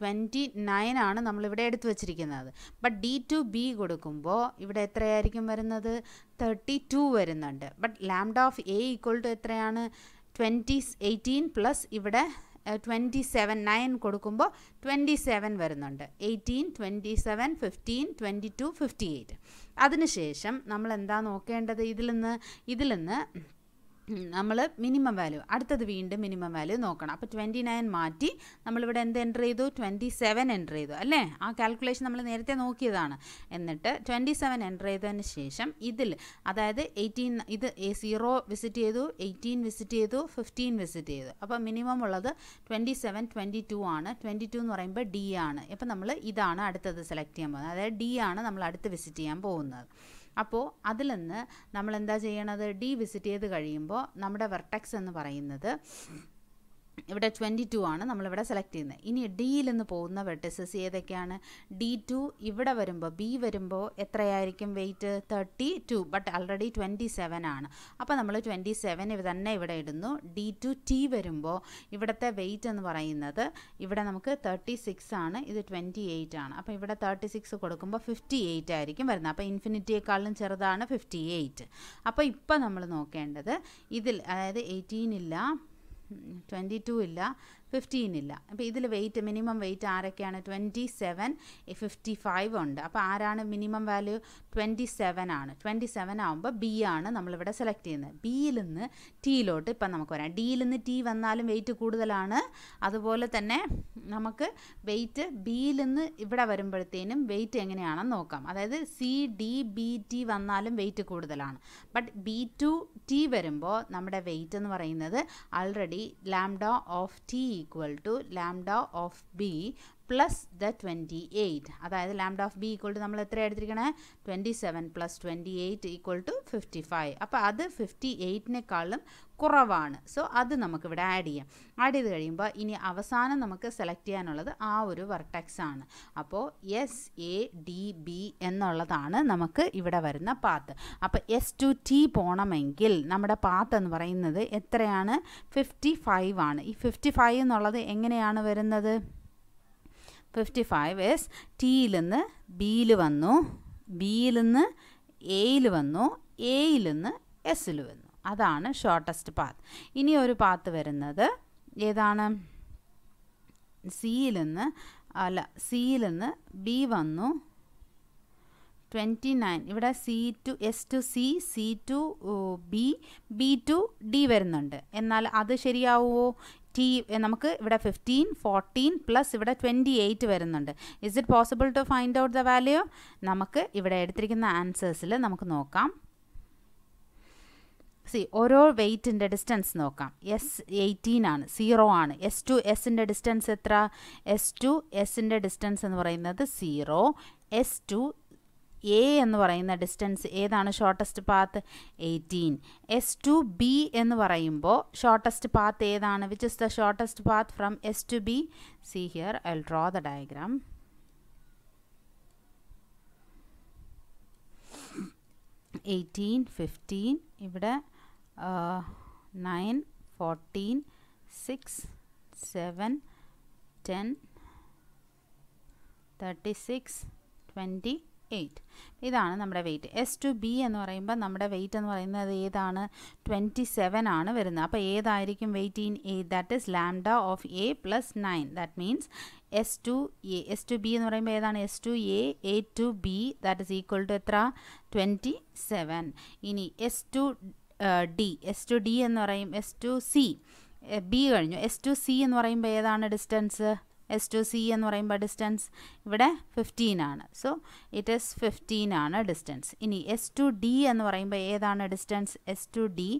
ട്വൻറ്റി നയൻ ആണ് നമ്മളിവിടെ എടുത്തു വച്ചിരിക്കുന്നത് ബട്ട് ഡി ടു ബി കൊടുക്കുമ്പോൾ ഇവിടെ ഇവിടെ എത്രയായിരിക്കും വരുന്നത് തേർട്ടി ടു വരുന്നുണ്ട് but lambda of A equal to എത്രയാണ് ട്വൻറ്റി എയ്റ്റീൻ പ്ലസ് ഇവിടെ ട്വൻറ്റി സെവൻ നയൻ കൊടുക്കുമ്പോൾ ട്വൻറ്റി സെവൻ വരുന്നുണ്ട് eighteen twenty seven fifteen twenty two fifty eight അതിനുശേഷം നമ്മൾ എന്താ നോക്കേണ്ടത് ഇതിൽ നിന്ന് ഇതിൽ നിന്ന് നമ്മൾ മിനിമം വാല്യൂ അടുത്തത് വീണ്ടും മിനിമം വാല്യൂ നോക്കണം അപ്പോൾ ട്വൻറ്റി നയൻ മാറ്റി നമ്മളിവിടെ എന്ത് എൻ്റർ ചെയ്തു ട്വൻറ്റി സെവൻ എൻ്റർ ചെയ്തു അല്ലേ ആ കാൽക്കുലേഷൻ നമ്മൾ നേരത്തെ നോക്കിയതാണ് എന്നിട്ട് ട്വൻറ്റി സെവൻ എൻ്റർ ചെയ്തതിന് ശേഷം ഇതിൽ അതായത് എയ്റ്റീൻ ഇത് സീറോ വിസിറ്റ് ചെയ്തു എയ്റ്റീൻ വിസിറ്റ് ചെയ്തു ഫിഫ്റ്റീൻ വിസിറ്റ് ചെയ്തു അപ്പോൾ മിനിമം ഉള്ളത് ട്വൻറ്റി സെവൻ ട്വൻറ്റി ടു ആണ് ട്വൻറ്റി ടു എന്ന് പറയുമ്പോൾ ഡി ആണ് അപ്പോൾ നമ്മൾ ഇതാണ് അടുത്തത് സെലക്ട് ചെയ്യാൻ പോകുന്നത് അതായത് ഡി ആണ് നമ്മൾ അടുത്ത് വിസിറ്റ് ചെയ്യാൻ പോകുന്നത് അപ്പോൾ അതിൽ നിന്ന് നമ്മൾ എന്താ ചെയ്യണത് ഡി വിസിറ്റ് ചെയ്ത് കഴിയുമ്പോൾ നമ്മുടെ വെർട്ടെക്സ് എന്ന് പറയുന്നത് ഇവിടെ ട്വൻറ്റി ടു ആണ് നമ്മളിവിടെ സെലക്ട് ചെയ്യുന്നത് ഇനി ഡിയിൽ നിന്ന് പോകുന്ന വെർട്ടിസസ് ഏതൊക്കെയാണ് ഡി ടു ഇവിടെ വരുമ്പോൾ ബി വരുമ്പോൾ എത്രയായിരിക്കും weight thirty two but already twenty seven ആണ് അപ്പോൾ നമ്മൾ ട്വൻറ്റി സെവൻ ഇവ തന്നെ ഇവിടെ ഇടുന്നു ഡി ടു ടി വരുമ്പോൾ ഇവിടുത്തെ വെയിറ്റ് എന്ന് പറയുന്നത് ഇവിടെ നമുക്ക് തേർട്ടി സിക്സ് ആണ് ഇത് ട്വൻറ്റി എയ്റ്റ് ആണ് അപ്പോൾ ഇവിടെ തേർട്ടി സിക്സ് കൊടുക്കുമ്പോൾ ഫിഫ്റ്റി എയ്റ്റ് ആയിരിക്കും വരുന്നത് അപ്പോൾ ഇൻഫിനിറ്റിയേക്കാളും ചെറുതാണ് ഫിഫ്റ്റി എയ്റ്റ് അപ്പോൾ ഇപ്പോൾ നമ്മൾ നോക്കേണ്ടത് ഇതിൽ അതായത് എയ്റ്റീനില്ല ട്വൻറ്റി ടു ഇല്ല ഫിഫ്റ്റീൻ ഇല്ല അപ്പം ഇതിൽ വെയിറ്റ് മിനിമം വെയിറ്റ് ആരൊക്കെയാണ് ട്വൻറ്റി സെവൻ ഫിഫ്റ്റി ഫൈവ് ഉണ്ട് അപ്പോൾ ആരാണ് മിനിമം വാല്യൂ ട്വൻറ്റി സെവൻ ആണ് ട്വൻറ്റി സെവൻ ആകുമ്പോൾ ബി ആണ് നമ്മളിവിടെ സെലക്ട് ചെയ്യുന്നത് ബിയിൽ നിന്ന് ടിയിലോട്ട് ഇപ്പം നമുക്ക് വരാം ഡിയിൽ നിന്ന് ടി വന്നാലും വെയിറ്റ് കൂടുതലാണ് അതുപോലെ തന്നെ നമുക്ക് വെയിറ്റ് ബിയിൽ നിന്ന് ഇവിടെ വരുമ്പോഴത്തേനും വെയിറ്റ് എങ്ങനെയാണെന്ന് നോക്കാം അതായത് സി ഡി ബി ടി വന്നാലും വെയിറ്റ് കൂടുതലാണ് ബട്ട് ബി ടു ടി വരുമ്പോൾ നമ്മുടെ വെയിറ്റ് എന്ന് പറയുന്നത് already lambda of T equal to lambda of b plus the twenty eight അതായത് lambda of B equal to നമ്മൾ എത്ര എടുത്തിരിക്കണേ twenty seven plus twenty eight equal to fifty five അപ്പോൾ അത് ഫിഫ്റ്റി എയ്റ്റിനേക്കാളും കുറവാണ് സോ അത് നമുക്കിവിടെ ആഡ് ചെയ്യാം ആഡ് ചെയ്ത് കഴിയുമ്പോൾ ഇനി അവസാനം നമുക്ക് സെലക്ട് ചെയ്യാനുള്ളത് ആ ഒരു വെർട്ടക്സ് ആണ് അപ്പോൾ എസ് എ ഡി ബി എന്നുള്ളതാണ് നമുക്ക് ഇവിടെ വരുന്ന പാത്ത് അപ്പോൾ എസ് ടു ടി പോകണമെങ്കിൽ നമ്മുടെ പാത്ത് എന്ന് പറയുന്നത് എത്രയാണ് ഫിഫ്റ്റി ഫൈവ് ആണ് ഈ ഫിഫ്റ്റി ഫൈവ് എന്നുള്ളത് എങ്ങനെയാണ് വരുന്നത് ഫിഫ്റ്റി ഫൈവ് എസ് ടിയിൽ നിന്ന് ബിയിൽ വന്നു ബിയിൽ നിന്ന് എയിൽ വന്നു എയിൽ നിന്ന് എസിൽ വന്നു അതാണ് ഷോർട്ടസ്റ്റ് പാത്ത് ഇനി ഒരു പാത്ത് വരുന്നത് ഏതാണ് സിയിൽ നിന്ന് അല്ല സിയിൽ നിന്ന് ബി വന്നു ട്വൻറ്റി നയൻ ഇവിടെ C to S to C C to B B to D വരുന്നുണ്ട് എന്നാൽ അത് ശരിയാവുമോ ഫിഫ്റ്റി നമുക്ക് ഇവിടെ ഫിഫ്റ്റീൻ ഫോർട്ടീൻ പ്ലസ് ഇവിടെ ട്വൻറ്റി എയ്റ്റ് വരുന്നുണ്ട് is it possible to find out the value നമുക്ക് ഇവിടെ എടുത്തിരിക്കുന്ന ആൻസേഴ്സിൽ നമുക്ക് നോക്കാം സി ഓരോ വെയ്റ്റിൻ്റെ ഡിസ്റ്റൻസ് നോക്കാം എസ് എയ്റ്റീൻ ആണ് സീറോ ആണ് എസ് ടു എസിൻ്റെ ഡിസ്റ്റൻസ് എത്ര എസ് ടു എസിൻ്റെ ഡിസ്റ്റൻസ് എന്ന് പറയുന്നത് സീറോ എസ് ടു എ എന്ന് പറയുന്ന ഡിസ്റ്റൻസ് ഏതാണ് shortest path eighteen S to B എന്ന് പറയുമ്പോൾ ഷോർട്ടസ്റ്റ് പാത്ത് ഏതാണ് which is the shortest path from S to B C here I draw the diagram eighteen fifteen ഇവിടെ nine fourteen six seven ten thirty six twenty eight ഇതാണ് നമ്മുടെ വെയിറ്റ് എസ് ടു ബി എന്ന് പറയുമ്പോൾ നമ്മുടെ വെയിറ്റ് എന്ന് പറയുന്നത് ഏതാണ് ട്വൻറ്റി സെവൻ ആണ് വരുന്നത് അപ്പോൾ ഏതായിരിക്കും weight in A that is lambda of A plus nine that means S to A S to B എന്ന് പറയുമ്പോൾ ഏതാണ് S to A A to B that is equal to എത്ര ട്വൻറ്റി സെവൻ ഇനി S to D S to D എന്ന് പറയും എസ് ടു സി ബി കഴിഞ്ഞു എസ് ടു സി എന്ന് പറയുമ്പോൾ ഏതാണ് ഡിസ്റ്റൻസ് എസ് ടു സി എന്ന് പറയുമ്പോൾ ഡിസ്റ്റൻസ് ഇവിടെ ഫിഫ്റ്റീൻ ആണ് സോ ഇറ്റ് ഈസ് ഫിഫ്റ്റീൻ ആണ് ഡിസ്റ്റൻസ് ഇനി എസ് ടു ഡി എന്ന് പറയുമ്പോൾ ഏതാണ് distance S to D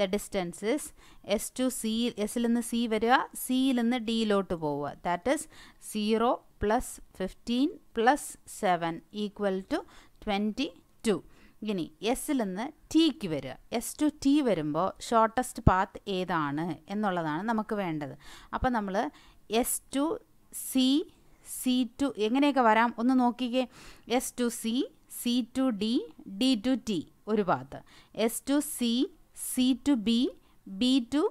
the distance is S to C എസിൽ നിന്ന് സി വരിക സിയിൽ നിന്ന് ഡിയിലോട്ട് പോവുക that is zero plus fifteen plus seven equal to twenty two ഇനി എസ്സിൽ നിന്ന് ടിക്ക് വരിക എസ് ടു ടി വരുമ്പോൾ ഷോർട്ടസ്റ്റ് പാത്ത് ഏതാണ് എന്നുള്ളതാണ് നമുക്ക് വേണ്ടത് അപ്പോൾ നമ്മൾ S to C C to എങ്ങനെയൊക്കെ വരാം ഒന്ന് നോക്കിക്കേ S to C C to D D to T ഒരു ഭാഗത്ത് S to C C to B B to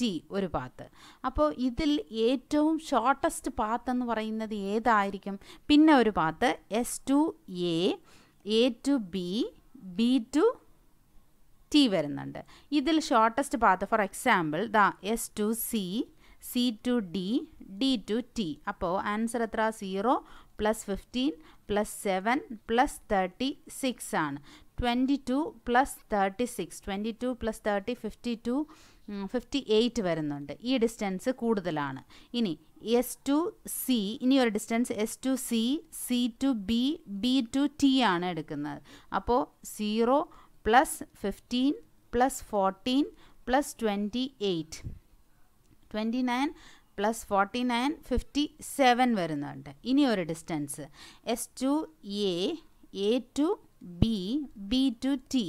T ഒരു പാത്ത് അപ്പോൾ ഇതിൽ ഏറ്റവും ഷോർട്ടസ്റ്റ് പാത്ത് എന്ന് പറയുന്നത് ഏതായിരിക്കും പിന്നെ ഒരു path S to A A to B B to T വരുന്നുണ്ട് ഇതിൽ shortest path for example the S to C C to D D to T അപ്പോൾ ആൻസർ എത്ര zero plus fifteen plus seven plus thirty six ആണ് twenty two plus thirty six twenty two plus thirty fifty two fifty eight വരുന്നുണ്ട് ഈ ഡിസ്റ്റൻസ് കൂടുതലാണ് ഇനി എസ് ടു സി ഇനി ഒരു distance S to C C to B B to T ആണ് എടുക്കുന്നത് അപ്പോൾ zero plus fifteen plus fourteen plus twenty eight twenty nine plus forty nine fifty seven വരുന്നുണ്ട് ഇനി ഒരു distance S to A A to B B to T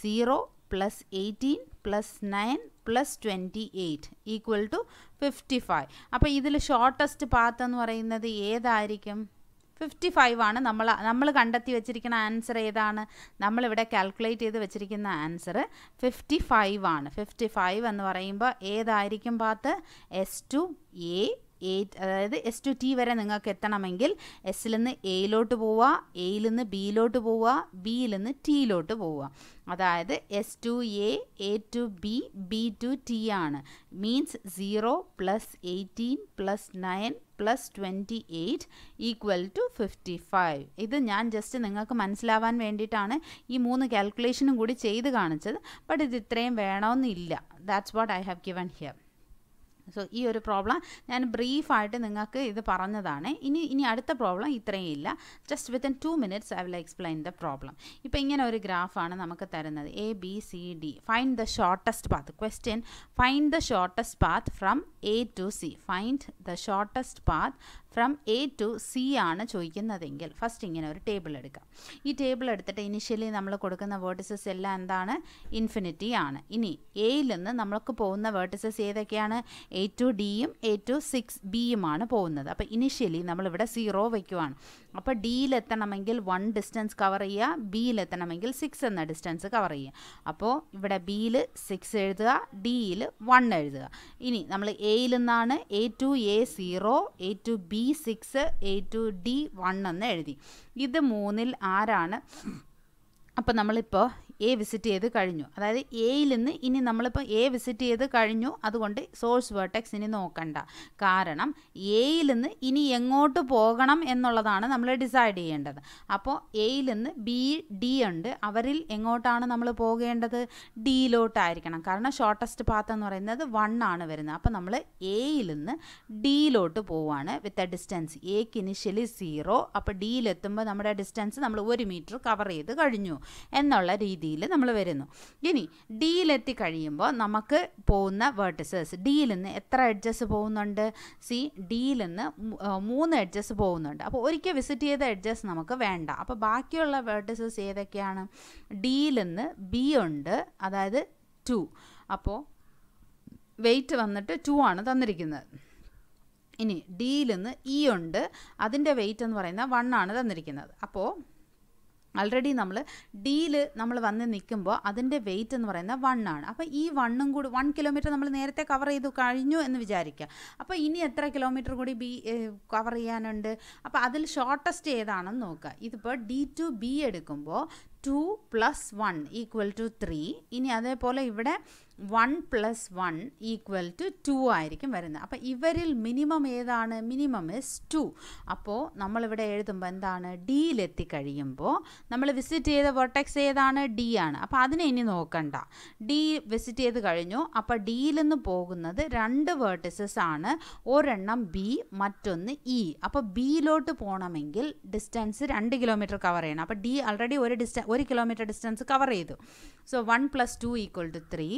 zero plus eighteen plus nine plus twenty eight equal to fifty five അപ്പോൾ ഇതിൽ ഷോർട്ടസ്റ്റ് പാത്ത് എന്ന് പറയുന്നത് ഏതായിരിക്കും ഫിഫ്റ്റി ഫൈവ് ആണ് നമ്മൾ നമ്മൾ കണ്ടെത്തി വെച്ചിരിക്കുന്ന ആൻസർ ഏതാണ് നമ്മളിവിടെ കാൽക്കുലേറ്റ് ചെയ്ത് വെച്ചിരിക്കുന്ന ആൻസർ ഫിഫ്റ്റി ഫൈവ് ആണ് ഫിഫ്റ്റി ഫൈവ് എന്ന് പറയുമ്പോൾ ഏതായിരിക്കും path S to A eight അതായത് എസ് ടു ടി വരെ നിങ്ങൾക്ക് എത്തണമെങ്കിൽ എസ്സിൽ നിന്ന് എയിലോട്ട് പോവുക എയിൽ നിന്ന് ബിയിലോട്ട് പോവുക ബിയിൽ നിന്ന് ടിയിലോട്ട് പോവുക അതായത് S to A A to B B to T ആണ് means zero plus eighteen plus nine plus twenty eight equal to fifty five ഇത് ഞാൻ ജസ്റ്റ് നിങ്ങൾക്ക് മനസ്സിലാവാൻ വേണ്ടിയിട്ടാണ് ഈ മൂന്ന് കാൽക്കുലേഷനും കൂടി ചെയ്ത് കാണിച്ചത് ബട്ട് ഇത് ഇത്രയും വേണമെന്നില്ല that's what I have given here so ഈ ഒരു പ്രോബ്ലം ഞാൻ ബ്രീഫായിട്ട് നിങ്ങൾക്ക് ഇത് പറഞ്ഞതാണ് ഇനി ഇനി അടുത്ത പ്രോബ്ലം ഇത്രയും ഇല്ല just within two minutes I will explain the problem ഇപ്പോൾ ഇങ്ങനെ ഒരു ഗ്രാഫാണ് നമുക്ക് തരുന്നത് A B C D find the shortest path question find the shortest path from A to C find the shortest path from A to C ആണ് ചോദിക്കുന്നതെങ്കിൽ ഫസ്റ്റ് ഇങ്ങനെ ഒരു ടേബിൾ എടുക്കാം ഈ ടേബിൾ എടുത്തിട്ട് ഇനിഷ്യലി നമ്മൾ കൊടുക്കുന്ന വേർട്ടിസസ് എല്ലാം എന്താണ് ഇൻഫിനിറ്റി ആണ് ഇനി എയിൽ നിന്ന് നമ്മൾക്ക് പോകുന്ന വേർട്ടിസസ് ഏതൊക്കെയാണ് എ ടു ഡിയും എ ടു സിക്സ് ബിയുമാണ് പോകുന്നത് അപ്പോൾ ഇനിഷ്യലി നമ്മളിവിടെ സീറോ വയ്ക്കുവാണ് അപ്പോൾ ഡിയിലെത്തണമെങ്കിൽ വൺ ഡിസ്റ്റൻസ് കവർ ചെയ്യുക ബിയിലെത്തണമെങ്കിൽ സിക്സ് എന്ന ഡിസ്റ്റൻസ് കവർ ചെയ്യുക അപ്പോൾ ഇവിടെ ബിയിൽ സിക്സ് എഴുതുക ഡിയിൽ വൺ എഴുതുക ഇനി നമ്മൾ എയിൽ നിന്നാണ് A to A zero A to B six A to D one എന്ന് എഴുതി ഇത് മൂന്നിൽ ആരാണ് അപ്പോൾ നമ്മളിപ്പോൾ എ വിസിറ്റ് ചെയ്ത് കഴിഞ്ഞു അതായത് എയിൽ നിന്ന് ഇനി നമ്മളിപ്പോൾ എ വിസിറ്റ് ചെയ്ത് കഴിഞ്ഞു അതുകൊണ്ട് സോഴ്സ് വേർട്ടെക്സ് ഇനി നോക്കണ്ട കാരണം എയിൽ നിന്ന് ഇനി എങ്ങോട്ട് പോകണം എന്നുള്ളതാണ് നമ്മൾ ഡിസൈഡ് ചെയ്യേണ്ടത് അപ്പോൾ എയിൽ നിന്ന് ബി ഡി ഉണ്ട് അവരിൽ എങ്ങോട്ടാണ് നമ്മൾ പോകേണ്ടത് ഡിയിലോട്ടായിരിക്കണം കാരണം ഷോർട്ടസ്റ്റ് പാത്ത് എന്ന് പറയുന്നത് വൺ ആണ് വരുന്നത് അപ്പോൾ നമ്മൾ എയിൽ നിന്ന് ഡിയിലോട്ട് പോവുകയാണ് വിത്ത് എ ഡിസ്റ്റൻസ് എക്ക് ഇനിഷ്യലി സീറോ അപ്പോൾ ഡിയിലെത്തുമ്പോൾ നമ്മുടെ ഡിസ്റ്റൻസ് നമ്മൾ ഒരു മീറ്റർ കവർ ചെയ്ത് കഴിഞ്ഞു എന്നുള്ള രീതി ഡിയിൽ നമ്മൾ വരുന്നു ഇനി ഡിയിലെത്തി കഴിയുമ്പോൾ നമുക്ക് പോകുന്ന വേർട്ടിസസ് ഡിയിൽ നിന്ന് എത്ര എഡ്ജസ് പോകുന്നുണ്ട് സി ഡിയിൽ നിന്ന് മൂന്ന് എഡ്ജസ് പോകുന്നുണ്ട് അപ്പോൾ ഒരിക്കൽ വിസിറ്റ് ചെയ്ത എഡ്ജസ് നമുക്ക് വേണ്ട അപ്പോൾ ബാക്കിയുള്ള വേർട്ടിസസ് ഏതൊക്കെയാണ് ഡിയിൽ നിന്ന് ബി ഉണ്ട് അതായത് ടു അപ്പോൾ വെയിറ്റ് വന്നിട്ട് ടു ആണ് തന്നിരിക്കുന്നത് ഇനി ഡിയിൽ നിന്ന് ഇ e ഉണ്ട് അതിൻ്റെ വെയിറ്റ് എന്ന് പറയുന്നത് വൺ ആണ് തന്നിരിക്കുന്നത് അപ്പോൾ ആൾറെഡി നമ്മൾ ഡിയിൽ നമ്മൾ വന്ന് നിൽക്കുമ്പോൾ അതിൻ്റെ വെയിറ്റ് എന്ന് പറയുന്നത് വണ്ണാണ് ആണ് അപ്പോൾ ഈ വണ്ണും കൂടി വൺ കിലോമീറ്റർ നമ്മൾ നേരത്തെ കവർ ചെയ്തു കഴിഞ്ഞു എന്ന് വിചാരിക്കുക അപ്പോൾ ഇനി എത്ര കിലോമീറ്റർ കൂടി ബി കവർ ചെയ്യാനുണ്ട് അപ്പോൾ അതിൽ ഷോർട്ടസ്റ്റ് ഏതാണെന്ന് നോക്കുക ഇതിപ്പോൾ ഡി ടു ബി എടുക്കുമ്പോൾ two plus one equal to three ഇനി അതേപോലെ ഇവിടെ one plus one equal to two ആയിരിക്കും വരുന്നത് അപ്പോൾ ഇവരിൽ മിനിമം ഏതാണ് മിനിമം ഇസ് ടു അപ്പോൾ നമ്മളിവിടെ എഴുതുമ്പോൾ എന്താണ് കഴിയുമ്പോൾ നമ്മൾ വിസിറ്റ് ചെയ്ത വെർട്ടെക്സ് ഏതാണ് ഡി ആണ് അപ്പോൾ അതിനെ ഇനി നോക്കണ്ട ഡി വിസിറ്റ് ചെയ്ത് കഴിഞ്ഞു അപ്പോൾ ഡിയിൽ നിന്ന് പോകുന്നത് രണ്ട് വേർട്ടിസസ് ആണ് ഒരെണ്ണം ബി മറ്റൊന്ന് ഇ e. അപ്പോൾ ബിയിലോട്ട് പോകണമെങ്കിൽ ഡിസ്റ്റൻസ് രണ്ട് കിലോമീറ്റർ കവർ ചെയ്യണം അപ്പോൾ ഡി ആൾറെഡി ഒരു ഡിസ്റ്റൻ ഒരു കിലോമീറ്റർ ഡിസ്റ്റൻസ് കവർ ചെയ്തു so one plus two equal to three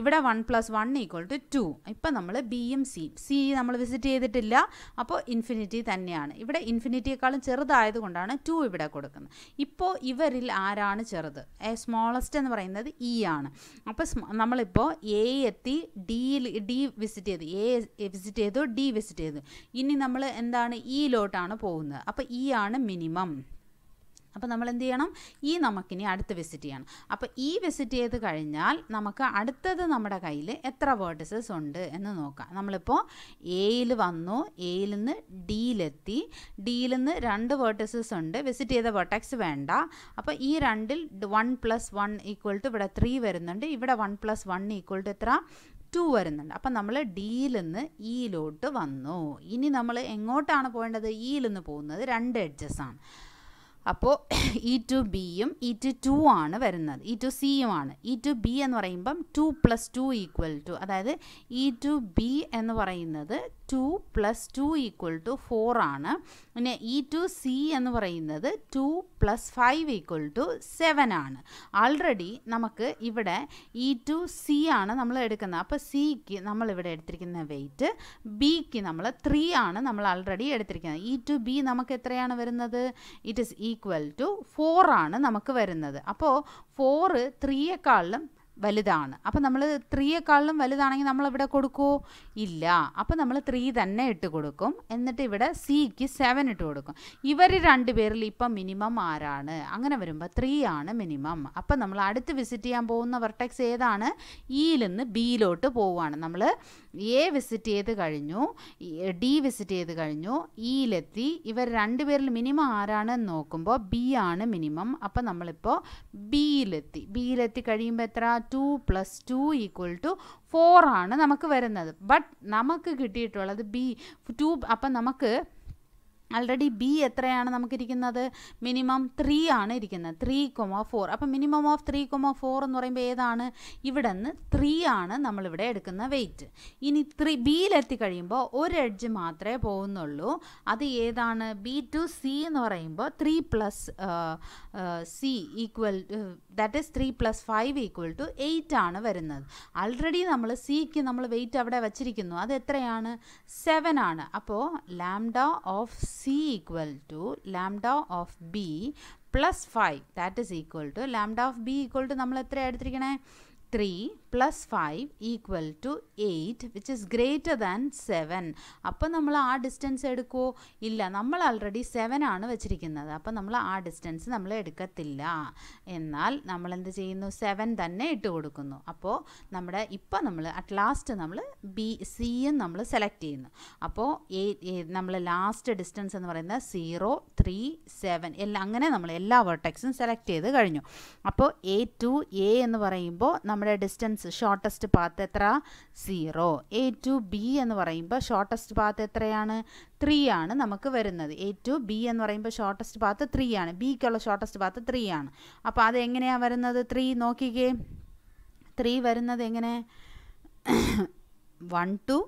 ഇവിടെ one plus one equal to two ഇപ്പം നമ്മൾ ബി എം സി സി നമ്മൾ വിസിറ്റ് ചെയ്തിട്ടില്ല അപ്പോൾ ഇൻഫിനിറ്റി തന്നെയാണ് ഇവിടെ ഇൻഫിനിറ്റിയേക്കാളും ചെറുതായതുകൊണ്ടാണ് ടു ഇവിടെ കൊടുക്കുന്നത് ഇപ്പോൾ ഇവരിൽ ആരാണ് ചെറുത് സ്മോളസ്റ്റ് എന്ന് പറയുന്നത് ഇ e ആണ് അപ്പോൾ നമ്മളിപ്പോൾ എ എത്തി ഡിയിൽ ഡി വിസിറ്റ് ചെയ്തു എ വിസിറ്റ് ചെയ്തു ഡി വിസിറ്റ് ചെയ്തു ഇനി നമ്മൾ എന്താണ് ഇയിലോട്ടാണ് e പോകുന്നത് അപ്പോൾ ഇ e ആണ് മിനിമം അപ്പോൾ നമ്മൾ എന്ത് ചെയ്യണം ഈ നമുക്കിനി അടുത്ത വിസിറ്റ് ചെയ്യണം അപ്പോൾ ഈ വിസിറ്റ് ചെയ്ത് കഴിഞ്ഞാൽ നമുക്ക് അടുത്തത് നമ്മുടെ കയ്യിൽ എത്ര വേർട്ടസസ് ഉണ്ട് എന്ന് നോക്കാം നമ്മളിപ്പോൾ എയിൽ വന്നു എയിൽ നിന്ന് ഡിയിലെത്തി ഡിയിൽ നിന്ന് രണ്ട് വേർട്ടസസ് ഉണ്ട് വിസിറ്റ് ചെയ്ത വെർട്ടക്സ് വേണ്ട അപ്പോൾ ഈ രണ്ടിൽ one plus one equal to ഇവിടെ ത്രീ വരുന്നുണ്ട് ഇവിടെ one plus one equal to എത്ര ടു വരുന്നുണ്ട് അപ്പം നമ്മൾ ഡിയിൽ നിന്ന് ഇയിലോട്ട് e വന്നു ഇനി നമ്മൾ എങ്ങോട്ടാണ് പോകേണ്ടത് ഇയിൽ e നിന്ന് പോകുന്നത് രണ്ട് എഡ്ജസ് ആണ് അപ്പോൾ ഇ ടു ബിയും ഇ ടു ടു ആണ് വരുന്നത് ഇ ടു സിയും ആണ് ഇ ടു ബി എന്ന് പറയുമ്പം two plus two equal to അതായത് ഇ ടു ബി എന്ന് പറയുന്നത് two plus two equal to four ആണ് പിന്നെ ഇ ടു സി എന്ന് പറയുന്നത് two plus five equal to seven ആണ് ആൾറെഡി നമുക്ക് ഇവിടെ ഇ ടു സി ആണ് നമ്മൾ എടുക്കുന്നത് അപ്പോൾ സിക്ക് നമ്മൾ ഇവിടെ എടുത്തിരിക്കുന്ന വെയിറ്റ് ബിക്ക് നമ്മൾ ത്രീ ആണ് നമ്മൾ ആൾറെഡി എടുത്തിരിക്കുന്നത് ഇ ടു ബി നമുക്ക് എത്രയാണ് വരുന്നത് it is equal to four ആണ് നമുക്ക് വരുന്നത് അപ്പോൾ ഫോറ് ത്രീയേക്കാളിലും വലുതാണ് അപ്പം നമ്മൾ ത്രീയെക്കാളിലും വലുതാണെങ്കിൽ നമ്മൾ ഇവിടെ കൊടുക്കുമോ ഇല്ല അപ്പം നമ്മൾ ത്രീ തന്നെ ഇട്ട് കൊടുക്കും എന്നിട്ട് ഇവിടെ സിക്ക് സെവൻ ഇട്ട് കൊടുക്കും ഇവർ പേരിൽ ഇപ്പം മിനിമം ആരാണ് അങ്ങനെ വരുമ്പോൾ ത്രീ ആണ് മിനിമം അപ്പം നമ്മൾ അടുത്ത് വിസിറ്റ് ചെയ്യാൻ പോകുന്ന വെർട്ടെക്സ് ഏതാണ് ഇയിൽ നിന്ന് ബിയിലോട്ട് പോവുകയാണ് നമ്മൾ എ വിസിറ്റ് ചെയ്ത് കഴിഞ്ഞു ഡി വിസിറ്റ് ചെയ്ത് കഴിഞ്ഞു ഇയിലെത്തി ഇവർ പേരിൽ മിനിമം ആരാണ് നോക്കുമ്പോൾ ബി ആണ് മിനിമം അപ്പം നമ്മളിപ്പോൾ ബിയിലെത്തി ബിയിലെത്തി കഴിയുമ്പോൾ എത്ര two plus two equal to four ആണ് നമുക്ക് വരുന്നത് ബട്ട് നമുക്ക് കിട്ടിയിട്ടുള്ളത് ബി ടു അപ്പം നമുക്ക് ആൾറെഡി ബി എത്രയാണ് നമുക്കിരിക്കുന്നത് മിനിമം ത്രീ ആണ് ഇരിക്കുന്നത് ത്രീ കൊമ ഫോർ അപ്പം minimum of three comma four എന്ന് പറയുമ്പോൾ ഏതാണ് ഇവിടെ നിന്ന് ത്രീ ആണ് നമ്മളിവിടെ എടുക്കുന്ന വെയിറ്റ് ഇനി ത്രീ ബിയിലെത്തി കഴിയുമ്പോൾ ഒരു എഡ്ജ് മാത്രമേ പോകുന്നുള്ളൂ അത് ഏതാണ് ബി ടു സി എന്ന് പറയുമ്പോൾ three plus C equal that is three plus five equal to eight ആണ് വരുന്നത് ആൾറെഡി നമ്മൾ സിക്ക് നമ്മൾ വെയിറ്റ് അവിടെ വച്ചിരിക്കുന്നു അത് എത്രയാണ് സെവൻ ആണ് അപ്പോൾ lambda of C equal to lambda of B plus 5 that is equal to lambda of B equal to നമ്മൾ എത്ര എടുത്തിരിക്കണേ 3 plus 5 equal to 8 which is greater than 7 അപ്പോൾ നമ്മൾ ആ ഡിസ്റ്റൻസ് എടുക്കുമോ ഇല്ല നമ്മൾ ആൾറെഡി സെവൻ ആണ് വെച്ചിരിക്കുന്നത് അപ്പോൾ നമ്മൾ ആ ഡിസ്റ്റൻസ് നമ്മൾ എടുക്കത്തില്ല എന്നാൽ നമ്മൾ എന്ത് ചെയ്യുന്നു സെവൻ തന്നെ ഇട്ട് കൊടുക്കുന്നു അപ്പോൾ നമ്മുടെ ഇപ്പോൾ നമ്മൾ അറ്റ് ലാസ്റ്റ് നമ്മൾ ബി സിയും നമ്മൾ സെലക്ട് ചെയ്യുന്നു അപ്പോൾ നമ്മൾ ലാസ്റ്റ് ഡിസ്റ്റൻസ് എന്ന് പറയുന്നത് സീറോ ത്രീ സെവൻ എല്ലാം അങ്ങനെ നമ്മൾ എല്ലാ വെർട്ടെക്സും സെലക്ട് ചെയ്ത് കഴിഞ്ഞു അപ്പോൾ എ ടു എ എന്ന് പറയുമ്പോൾ നമ്മൾ നമ്മുടെ ഡിസ്റ്റൻസ് ഷോർട്ടസ്റ്റ് പാത്ത് എത്ര സീറോ എ ടു ബി എന്ന് പറയുമ്പോൾ ഷോർട്ടസ്റ്റ് പാത്ത് എത്രയാണ് ത്രീ ആണ് നമുക്ക് വരുന്നത് എ ടു ബി എന്ന് പറയുമ്പോൾ ഷോർട്ടസ്റ്റ് പാത്ത് ത്രീ ആണ് ബിക്കുള്ള ഷോർട്ടസ്റ്റ് പാത്ത് ത്രീ ആണ് അപ്പോൾ അത് എങ്ങനെയാണ് വരുന്നത് ത്രീ നോക്കിക്കേ ത്രീ വരുന്നത് എങ്ങനെ വൺ ടു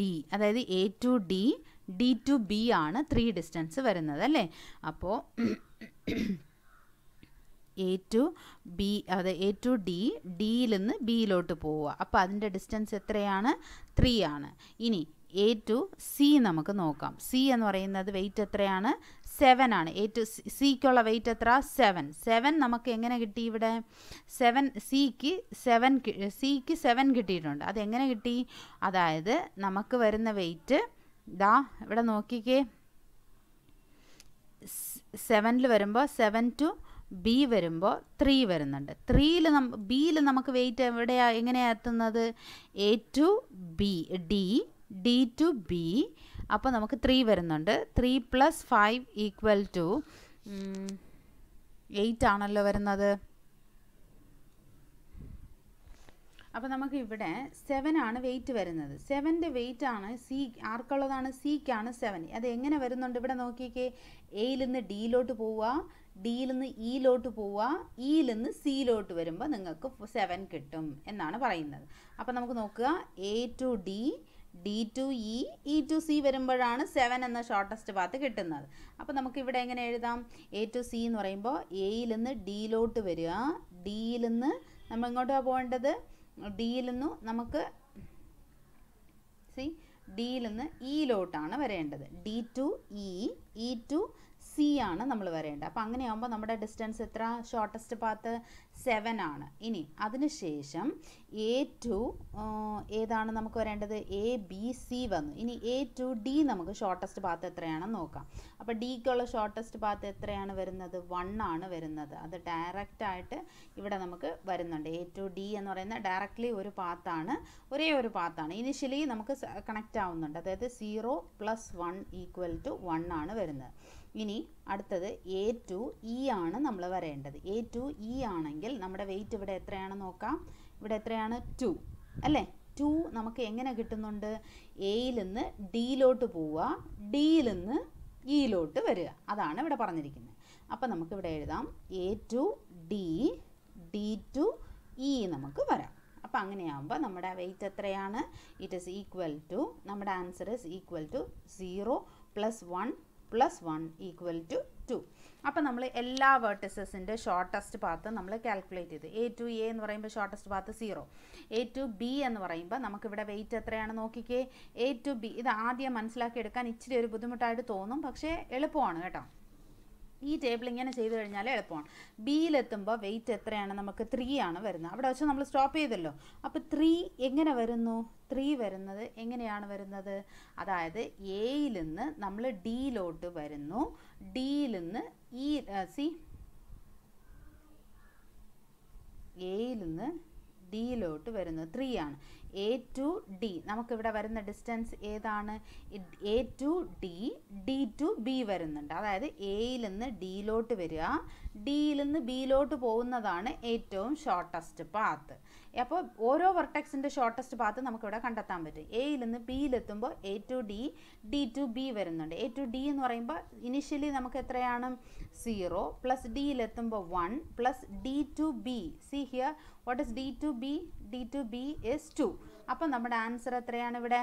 ഡി അതായത് A to D D to B ആണ് ത്രീ ഡിസ്റ്റൻസ് വരുന്നത് അല്ലേ അപ്പോൾ എ ടു ബി അത് എ ടു ഡി ഡിയിൽ നിന്ന് ബിയിലോട്ട് പോവുക അപ്പോൾ അതിൻ്റെ ഡിസ്റ്റൻസ് എത്രയാണ് ത്രീ ആണ് ഇനി എ ടു സി നമുക്ക് നോക്കാം സി എന്ന് പറയുന്നത് വെയിറ്റ് എത്രയാണ് സെവൻ ആണ് എ ടു സിക്കുള്ള വെയിറ്റ് എത്ര സെവൻ സെവൻ നമുക്ക് എങ്ങനെ കിട്ടി ഇവിടെ സെവൻ സിക്ക് സെവൻ സിക്ക് സെവൻ കിട്ടിയിട്ടുണ്ട് അതെങ്ങനെ കിട്ടി അതായത് നമുക്ക് വരുന്ന വെയിറ്റ് ദാ ഇവിടെ നോക്കിക്കേ സെവനിൽ വരുമ്പോൾ സെവൻ ടു ബി വരുമ്പോൾ ത്രീ വരുന്നുണ്ട് ത്രീയിൽ നമ്മ ബിയിൽ നമുക്ക് വെയിറ്റ് എവിടെയാ എങ്ങനെയാണ് എത്തുന്നത് A to B D D to B അപ്പോൾ നമുക്ക് ത്രീ വരുന്നുണ്ട് three plus five equal to eight ആണല്ലോ വരുന്നത് അപ്പോൾ നമുക്ക് ഇവിടെ സെവൻ ആണ് വെയിറ്റ് വരുന്നത് സെവൻ്റെ വെയിറ്റ് ആണ് സി ആർക്കുള്ളതാണ് സിക്കാണ് സെവൻ അത് എങ്ങനെ വരുന്നുണ്ട് ഇവിടെ നോക്കിക്കേ എയിൽ നിന്ന് ഡിയിലോട്ട് പോവുക ഡിയിൽ നിന്ന് ഇയിലോട്ട് e പോവുക ഇയിൽ നിന്ന് സിയിലോട്ട് വരുമ്പോൾ നിങ്ങൾക്ക് സെവൻ കിട്ടും എന്നാണ് പറയുന്നത് അപ്പോൾ നമുക്ക് നോക്കുക A to D D to E E to C വരുമ്പോഴാണ് സെവൻ എന്ന ഷോർട്ടസ്റ്റ് പാത്ത് കിട്ടുന്നത് അപ്പോൾ നമുക്ക് ഇവിടെ എങ്ങനെ എഴുതാം എ ടു സി എന്ന് പറയുമ്പോൾ എയിൽ നിന്ന് ഡിയിലോട്ട് വരിക ഡിയിൽ നിന്ന് നമ്മൾ എങ്ങോട്ടാണ് പോകേണ്ടത് ഡിയിൽ നിന്നു നമുക്ക് സി ഡിയിൽ നിന്ന് ഇയിലോട്ടാണ് e വരേണ്ടത് D to E E to C ആണ് നമ്മൾ വരേണ്ടത് അപ്പോൾ അങ്ങനെയാകുമ്പോൾ നമ്മുടെ ഡിസ്റ്റൻസ് എത്ര ഷോർട്ടസ്റ്റ് പാത്ത് സെവൻ ആണ് ഇനി അതിനുശേഷം എ ടു ഏതാണ് നമുക്ക് വരേണ്ടത് എ ബി സി വന്നു ഇനി എ ടു ഡി നമുക്ക് ഷോർട്ടസ്റ്റ് പാത്ത് എത്രയാണെന്ന് നോക്കാം അപ്പോൾ ഡിക്കുള്ള ഷോർട്ടസ്റ്റ് പാത്ത് എത്രയാണ് വരുന്നത് വൺ ആണ് വരുന്നത് അത് ഡയറക്റ്റായിട്ട് ഇവിടെ നമുക്ക് വരുന്നുണ്ട് എ ടു ഡി എന്ന് പറയുന്ന ഡയറക്റ്റ്ലി ഒരു പാത്താണ് ഒരേ ഒരു പാത്താണ് ഇനിഷ്യലി നമുക്ക് കണക്റ്റ് ആവുന്നുണ്ട് അതായത് zero plus one equal to one ആണ് വരുന്നത് ഇനി അടുത്തത് എ ടു ഇ ആണ് നമ്മൾ വരേണ്ടത് എ ടു ഇ ആണെങ്കിൽ നമ്മുടെ വെയിറ്റ് ഇവിടെ എത്രയാണ് നോക്കാം ഇവിടെ എത്രയാണ് ടു അല്ലേ ടു നമുക്ക് എങ്ങനെ കിട്ടുന്നുണ്ട് എയിൽ നിന്ന് ഡിയിലോട്ട് പോവുക ഡിയിൽ നിന്ന് ഇയിലോട്ട് e വരിക അതാണ് ഇവിടെ പറഞ്ഞിരിക്കുന്നത് അപ്പം നമുക്ക് ഇവിടെ എഴുതാം A to D D to E നമുക്ക് വരാം അപ്പം അങ്ങനെയാകുമ്പോൾ നമ്മുടെ വെയിറ്റ് എത്രയാണ് ഇറ്റ് ഈസ് ഈക്വൽ ടു നമ്മുടെ answer is equal to zero plus one plus one equal to two അപ്പോൾ നമ്മൾ എല്ലാ വേർട്ടസസിൻ്റെ ഷോർട്ടസ്റ്റ് പാത്ത് നമ്മൾ കാൽക്കുലേറ്റ് ചെയ്തു എ ടു എ എന്ന് പറയുമ്പോൾ shortest path zero A to B എന്ന് പറയുമ്പോൾ നമുക്കിവിടെ വെയിറ്റ് എത്രയാണ് നോക്കിക്കേ എ ടു ബി ഇത് ആദ്യം മനസ്സിലാക്കി എടുക്കാൻ ഇച്ചിരി ഒരു ബുദ്ധിമുട്ടായിട്ട് തോന്നും പക്ഷേ എളുപ്പമാണ് കേട്ടോ ഈ ടേബിൾ ഇങ്ങനെ ചെയ്ത് കഴിഞ്ഞാൽ എളുപ്പമാണ് ബിയിലെത്തുമ്പോൾ വെയിറ്റ് എത്രയാണ് നമുക്ക് ത്രീ ആണ് വരുന്നത് അവിടെ വെച്ച് നമ്മൾ സ്റ്റോപ്പ് ചെയ്തല്ലോ അപ്പോൾ ത്രീ എങ്ങനെ വരുന്നു ത്രീ വരുന്നത് എങ്ങനെയാണ് വരുന്നത് അതായത് എയിൽ നിന്ന് നമ്മൾ ഡിയിലോട്ട് വരുന്നു ഡിയിൽ നിന്ന് ഈ സി എയിൽ നിന്ന് ഡിയിലോട്ട് വരുന്നത് ത്രീ ആണ് എ ടു ഡി നമുക്കിവിടെ വരുന്ന ഡിസ്റ്റൻസ് ഏതാണ് A to D D to B വരുന്നുണ്ട് അതായത് എയിൽ നിന്ന് ഡിയിലോട്ട് വരിക ഡിയിൽ നിന്ന് ബിയിലോട്ട് പോകുന്നതാണ് ഏറ്റവും ഷോർട്ടസ്റ്റ് പാത്ത് അപ്പോൾ ഓരോ വെർട്ടെക്സിൻ്റെ ഷോർട്ടസ്റ്റ് പാത്ത് നമുക്കിവിടെ കണ്ടെത്താൻ പറ്റും എയിൽ നിന്ന് ബിയിലെത്തുമ്പോൾ A to D D to B വരുന്നുണ്ട് എ ടു ഡി എന്ന് പറയുമ്പോൾ ഇനിഷ്യലി നമുക്ക് എത്രയാണ് സീറോ പ്ലസ് ഡിയിലെത്തുമ്പോൾ one plus D to B C here what is D to B D to B is two അപ്പം നമ്മുടെ ആൻസർ എത്രയാണ് ഇവിടെ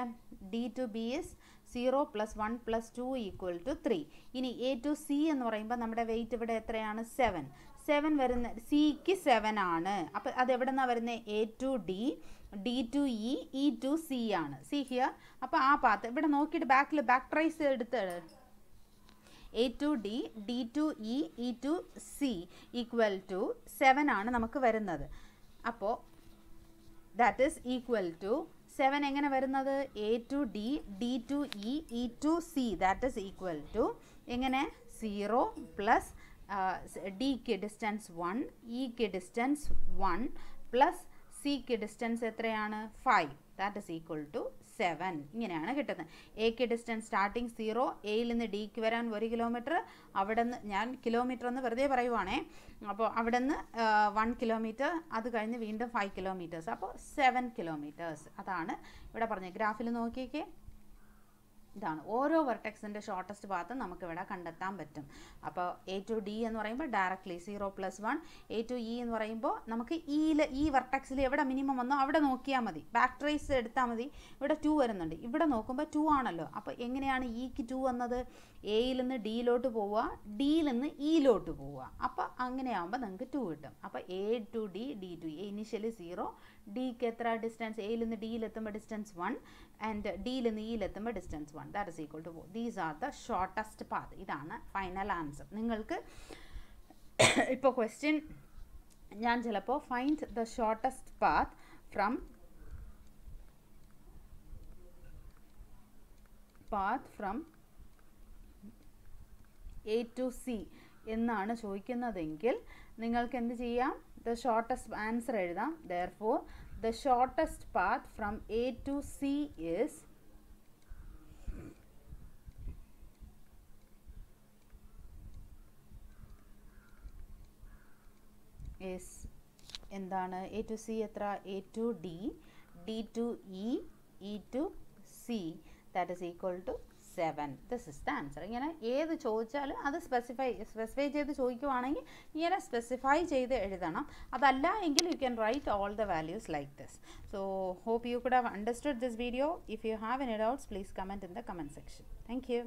D to B is zero plus one plus two equal to three ഇനി എ ടു സി എന്ന് പറയുമ്പോൾ നമ്മുടെ വെയിറ്റ് ഇവിടെ എത്രയാണ് സെവൻ സെവൻ വരുന്ന സിക്ക് സെവൻ ആണ് അപ്പോൾ അതെവിടെ നിന്നാണ് വരുന്നത് A to D D to E e, E e to C ആണ് സി ഹിയർ അപ്പോൾ ആ പാത്ത് ഇവിടെ നോക്കിയിട്ട് ബാക്കിൽ ബാക്ക് ട്രൈസ് എടുത്ത് A to D D to E E to C equal to seven ആണ് നമുക്ക് വരുന്നത് അപ്പോൾ that is equal to seven എങ്ങനെ വരുന്നത് A to D D to E E to C that is equal to എങ്ങനെ സീറോ പ്ലസ് ഡിക്ക് ഡിസ്റ്റൻസ് വൺ ഇക്ക് ഡിസ്റ്റൻസ് വൺ പ്ലസ് സിക്ക് ഡിസ്റ്റൻസ് എത്രയാണ് five that is equal to seven ഇങ്ങനെയാണ് കിട്ടുന്നത് എ കെ ഡിസ്റ്റൻസ് സ്റ്റാർട്ടിങ് സീറോ എയിൽ നിന്ന് ഡിക്ക് വരാൻ ഒരു കിലോമീറ്റർ അവിടെ നിന്ന് ഞാൻ കിലോമീറ്റർ എന്ന് വെറുതെ പറയുവാണേ അപ്പോൾ അവിടെ നിന്ന് വൺ കിലോമീറ്റർ അത് കഴിഞ്ഞ് വീണ്ടും ഫൈവ് കിലോമീറ്റേഴ്സ് അപ്പോൾ സെവൻ കിലോമീറ്റേഴ്സ് അതാണ് ഇവിടെ പറഞ്ഞത് ഗ്രാഫിൽ നോക്കിയേക്കേ ഇതാണ് ഓരോ വെർട്ടെക്സിൻ്റെ ഷോർട്ടസ്റ്റ് പാത്ത് നമുക്കിവിടെ കണ്ടെത്താൻ പറ്റും അപ്പോൾ എ ടു ഡി എന്ന് പറയുമ്പോൾ directly zero plus one A to E എന്ന് പറയുമ്പോൾ നമുക്ക് ഇയിൽ ഈ വെർട്ടെക്സിൽ എവിടെ മിനിമം വന്നോ അവിടെ നോക്കിയാൽ മതി ബാക്ക് ട്രേസ് എടുത്താൽ മതി ഇവിടെ ടു വരുന്നുണ്ട് ഇവിടെ നോക്കുമ്പോൾ ടു ആണല്ലോ അപ്പോൾ എങ്ങനെയാണ് ഇക്ക് e ടു വന്നത് എയിൽ നിന്ന് ഡിയിലോട്ട് പോവുക ഡിയിൽ നിന്ന് ഇയിലോട്ട് e പോവുക അപ്പോൾ അങ്ങനെയാകുമ്പോൾ നമുക്ക് ടു കിട്ടും അപ്പോൾ A to D D to A initially zero ഡിക്ക് എത്ര ഡിസ്റ്റൻസ് എയിൽ നിന്ന് ഡിയിൽ എത്തുമ്പോൾ ഡിസ്റ്റൻസ് വൺ ആൻഡ് ഡിയിൽ നിന്ന് ഇയിൽ എത്തുമ്പോൾ distance one that is equal to four these are the shortest path ഇതാണ് ഫൈനൽ ആൻസർ നിങ്ങൾക്ക് ഇപ്പോൾ ക്വസ്റ്റ്യൻ ഞാൻ ചിലപ്പോൾ find the shortest path from path from A to C എന്നാണ് ചോദിക്കുന്നതെങ്കിൽ നിങ്ങൾക്ക് എന്ത് ചെയ്യാം the shortest answer எழுதாம் therefore the shortest path from A to C is is എന്താണ് A to D, D to E, E to C. That is equal to. Seven this is the answer ഇങ്ങനെ ഏത് ചോദിച്ചാലും അത് സ്പെസിഫൈ സ്പെസിഫൈ ചെയ്ത് ചോദിക്കുവാണെങ്കിൽ ഇങ്ങനെ സ്പെസിഫൈ ചെയ്ത് എഴുതണം അതല്ല എങ്കിൽ you can write all the values like this so hope you could have understood this video if you have any doubts please comment in the comment section thank U